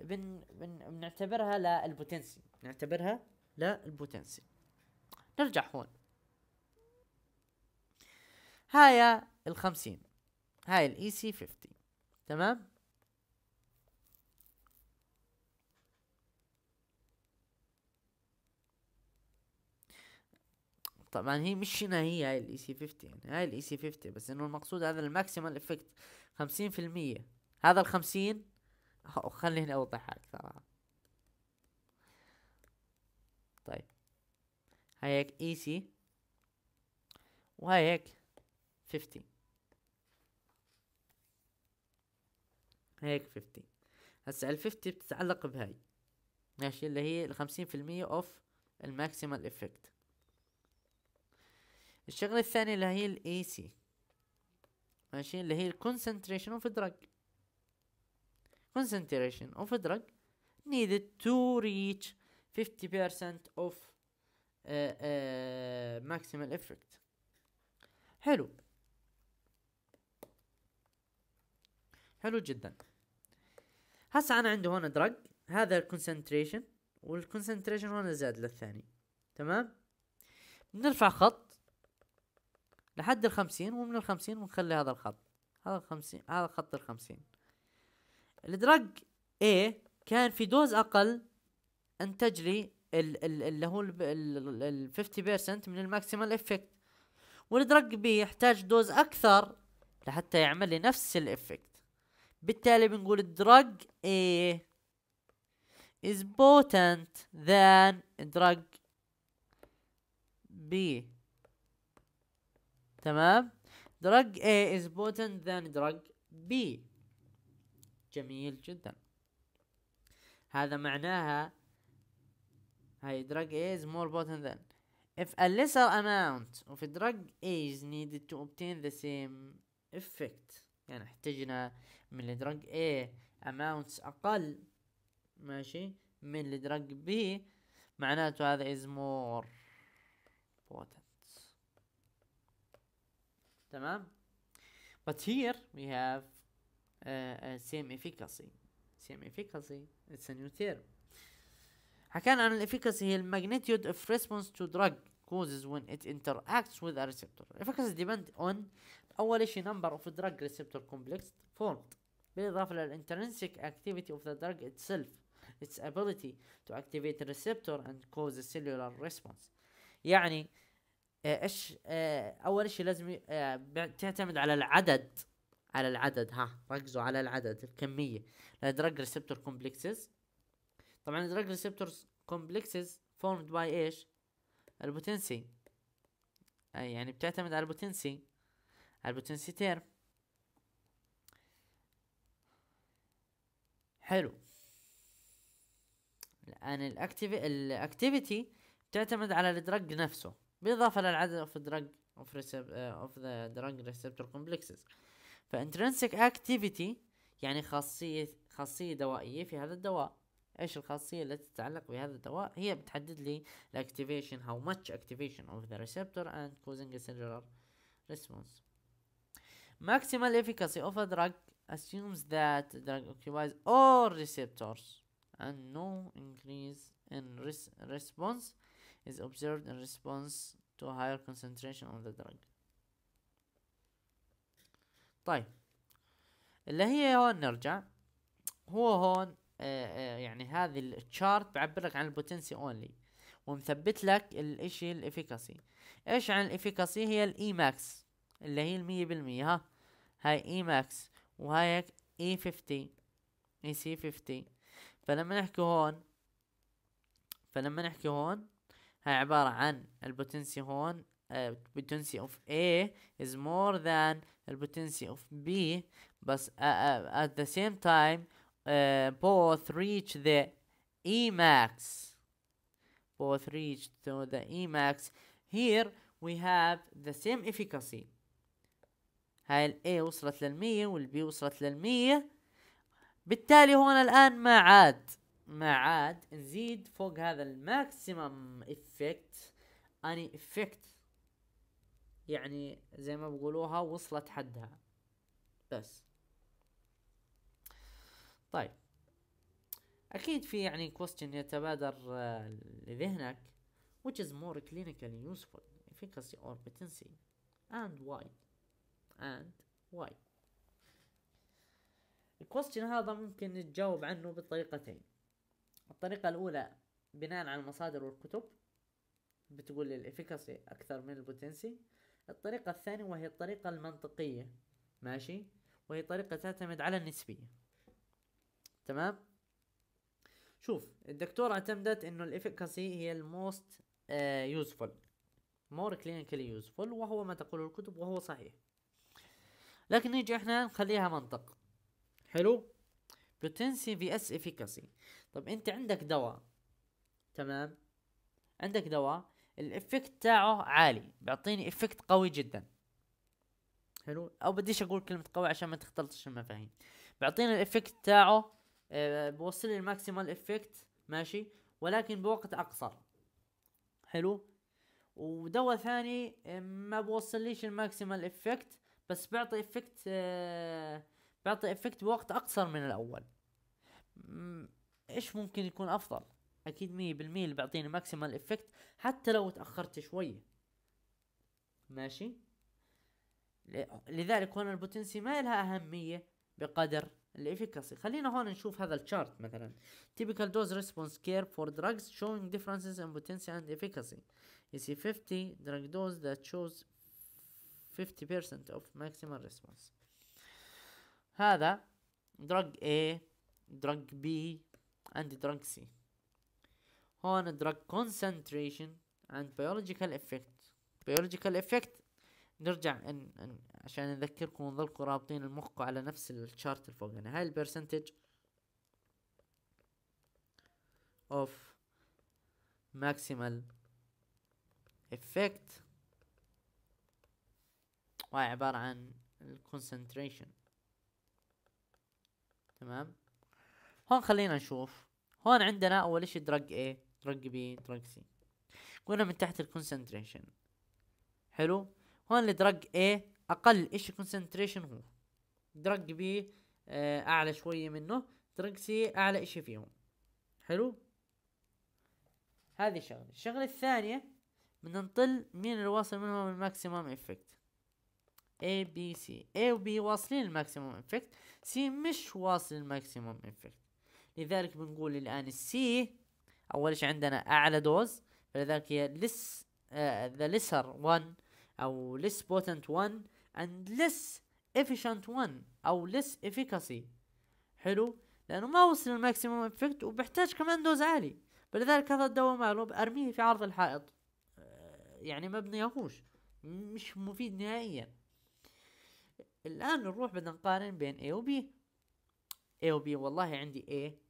بن بن بنعتبرها للبوتنسي نعتبرها للبوتنسي نرجع هون هاي ال 50 هاي الاي سي 50 تمام طبعا هي مش هنا هي هاي الاي سي 50 يعني هاي الاي سي 50 بس انه المقصود هذا الماكسيمال افكت 50% هذا ال 50 خليني اوضحها اكثر طيب هاي هيك اي e سي وهاي هيك 50 هيك 50 هسا ال 50 بتتعلق بهاي ماشي اللي هي ال 50% اوف الماكسيمال افكت الشغله الثانيه اللي هي الاي سي ماشي اللي هي الكونسنتريشن اوف دراج concentration of a drug needed to reach 50% of uh, uh, maximal effect حلو حلو جدا هسا انا عندي هون drug هذا الكونسنتريشن والكونسنتريشن هون زاد للثاني تمام بنرفع خط لحد الخمسين ومن الخمسين بنخلي هذا الخط هذا الخمسين هذا خط الخمسين الدرج A كان في دوز أقل أنتج لي اللي هو ال 50% من الماكسيمال افكت والدرج B يحتاج دوز أكثر لحتى يعمل لي نفس الافكت بالتالي بنقول الدرج A is potent than drug B تمام drug A is potent than drug B جميل جدا هذا معناها هاي drug A is more potent than if a lesser amount of drug A is needed to obtain the same effect يعني احتجنا من drug A amounts أقل ماشي من drug B معناته هذا is more potent تمام but here we have uh, same efficacy same efficacy it's a new term حكينا عن الافيكاسي هي الماجنتيود اوف ريسبونس تو دراج causes when it interacts with a receptor. الافيكاسي ديبند اون أول شيء number of drug receptor كومبلكس formed بالإضافة للانترنسيك intrinsic activity of the drug itself, its ability to activate the receptor and cause a cellular response. يعني آه، ايش آه، اول شيء لازم آه، تعتمد على العدد على العدد ها ركزوا على العدد الكميه الدراج ريسبتور كومبلكسز طبعا الدراج ريسبتور كومبلكسز فورمد باي ايش البوتنسي يعني بتعتمد على البوتنسي على البوتنسي تيرم حلو الان الاكتيفيتي بتعتمد على الدرج نفسه بالإضافة للعدد of drug of, recep- of the drug receptor complexes فانترنسك activity يعني خاصية خاصية دوائية في هذا الدواء ايش الخاصية التي تتعلق بهذا الدواء هي بتحدد لي الاكتيفيشن how much activation of the receptor and causing a cellular response maximal efficacy of a drug assumes that the drug occupies all receptors and no increase in res response is observed in response to a higher concentration on the drug طيب اللي هي هون نرجع هو هون آآ آه، آآ آه، يعني هذه الشارت بعبر لك عن البوتنسي اونلي ومثبت لك الاشي الافيكاسي ايش عن الافيكاسي هي الاي ماكس اللي هي المية بالمية ها هاي اي ماكس وهاي اي فيفتي اي سي فيفتي فلما نحكي هون فلما نحكي هون هاي عبارة عن البوتنسي هون البوتنسي of A is more than البوتنسي اوف of B بس at the same time uh, both reach the E max both reach to the E max here we have the same efficacy هاي ال A وصلت للمية وال B وصلت للمية بالتالي هون الآن ما عاد ما عاد نزيد فوق هذا الماكسيمم افكت اني افكت يعني زي ما بقولوها وصلت حدها بس طيب اكيد في يعني question يتبادر آه، لذهنك which is more clinically useful efficacy or potency and why and why الكوستشن هذا ممكن نتجاوب عنه بطريقتين الطريقة الأولى بناء على المصادر والكتب بتقول لي الإفكاسي أكثر من البوتنسي الطريقة الثانية وهي الطريقة المنطقية ماشي وهي طريقة تعتمد على النسبية تمام شوف الدكتور اعتمدت انه الإفكاسي هي الموست يوزفول مور كلينيكالي يوزفول وهو ما تقوله الكتب وهو صحيح لكن نيجي احنا نخليها منطق حلو بوتنسي في اس افيكاسي طب انت عندك دواء تمام عندك دواء الافكت تاعه عالي بيعطيني افكت قوي جدا حلو او بديش اقول كلمه قوي عشان ما تختلطش المفاهيم بيعطينا الافكت تاعه أه بوصل لي الماكسيمال افكت ماشي ولكن بوقت اقصر حلو ودواء ثاني ما بوصليش الماكسيمال افكت بس بيعطي افكت أه بيعطي افكت بوقت اقصر من الاول ايش ممكن يكون افضل اكيد مية بالمية اللي بيعطيني ماكسيمال افكت حتى لو تاخرت شوية ماشي لذلك هون البوتنسي ما لها اهمية بقدر الافكاسي خلينا هون نشوف هذا الشارت مثلا typical dose response curve for drugs showing differences in potency and efficacy you see 50 drug dose that shows 50% of maximal response هذا درج A درج B and درج C هون درج concentration and biological effect biological effect نرجع ان, إن عشان نذكركم ونظلكم رابطين المخ على نفس الشارت اللي فوقنا هاي البرسنتج of maximal effect وهي عبارة عن الكونسنتريشن تمام هون خلينا نشوف هون عندنا اول اشي درج ايه درج بي درج سي قلنا من تحت الكونسنتريشن حلو هون الدرج ايه اقل اشي كونسنتريشن هو درج بي آه، اعلى شوية منه درج سي اعلى اشي فيهم حلو هذه شغلة الشغلة الثانية بدنا نطل مين اللي واصل منهم الماكسيمم افكت A B C A و B واصلين الماكسيموم افكت C مش واصل الماكسيموم افكت لذلك بنقول الآن السي أول شيء عندنا أعلى دوز فلذلك هي less ذا آه، lesser one أو less potent one and less efficient one أو less efficacy حلو لأنه ما وصل الماكسيموم افكت وبحتاج كمان دوز عالي فلذلك هذا الدواء ماله أرميه في عرض الحائط آه، يعني ما بنياهوش مش مفيد نهائيا الآن نروح بدنا نقارن بين A و B A و B والله عندي A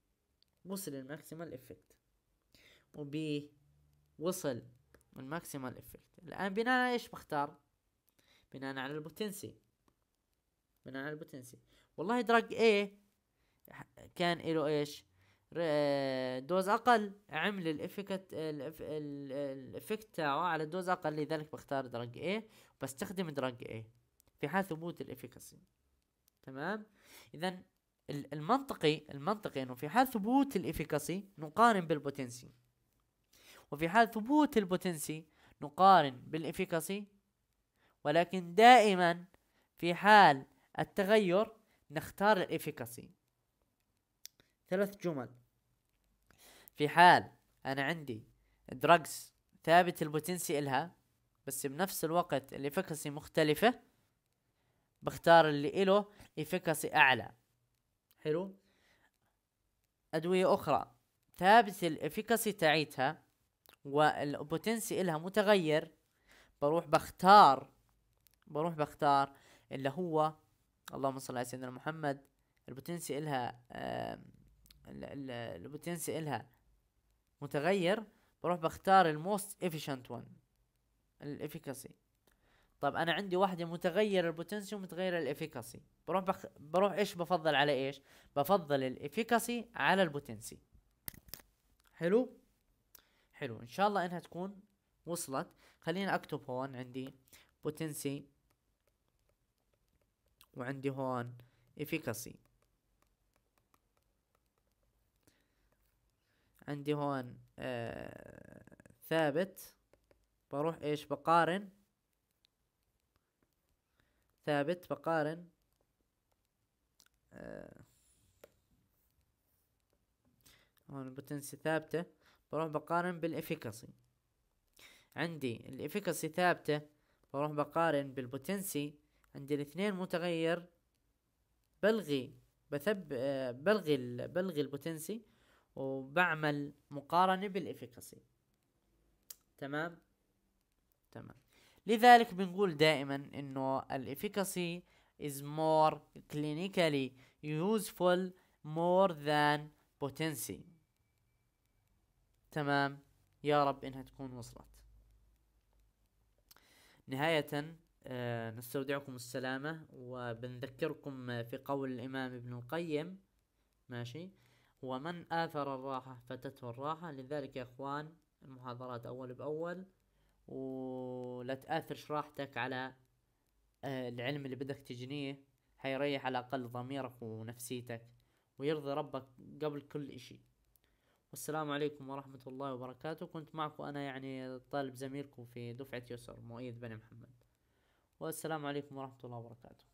وصل الماكسيمال افكت و B وصل الماكسيمال افكت الآن بناء على ايش بختار بناء على البوتنسي بناء على البوتنسي والله دراج A كان له ايش آه، دوز اقل عمل الافكت الافكت تاعه على دوز اقل لذلك بختار دراج A بستخدم دراج A في حال ثبوت الافيكاسي تمام اذا المنطقي المنطقي انه في حال ثبوت الافيكاسي نقارن بالبوتنسي وفي حال ثبوت البوتنسي نقارن بالافيكاسي ولكن دائما في حال التغير نختار الافيكاسي ثلاث جمل في حال انا عندي دراجز ثابت البوتنسي الها بس بنفس الوقت الافيكاسي مختلفه بختار اللي إله إفكاسي أعلى حلو أدوية أخرى ثابت الإفكاسي تاعيتها والبوتنسي إلها متغير بروح بختار بروح بختار اللي هو اللهم صل على سيدنا محمد البوتنسي إلها البوتنسي إلها متغير بروح بختار الموست افيشنت وان الافيكاسي طب انا عندي واحده متغير البوتنسي ومتغير الافيكاسي بروح بخ... بروح ايش بفضل على ايش بفضل الافيكاسي على البوتنسي حلو حلو ان شاء الله انها تكون وصلت خلينا اكتب هون عندي بوتنسي وعندي هون افيكاسي عندي هون آه ثابت بروح ايش بقارن ثابت بقارن آه، هون البوتنسي ثابتة بروح بقارن بالإفيكاسي عندي الإفيكاسي ثابتة بروح بقارن بالبوتنسي عندي الاثنين متغير بلغي بثب آه، بلغي بلغي البوتنسي وبعمل مقارنة بالإفيكاسي تمام تمام لذلك بنقول دائما انه الافيكاسي is more clinically useful more than potency تمام يا رب انها تكون وصلت نهاية آه نستودعكم السلامة وبنذكركم في قول الإمام ابن القيم ماشي ومن آثر الراحة فتته الراحة لذلك يا إخوان المحاضرات أول بأول ولا تأثرش راحتك على آه، العلم اللي بدك تجنيه حيريح على الأقل ضميرك ونفسيتك ويرضي ربك قبل كل إشي والسلام عليكم ورحمة الله وبركاته كنت معكم أنا يعني طالب زميلكم في دفعة يسر مؤيد بن محمد والسلام عليكم ورحمة الله وبركاته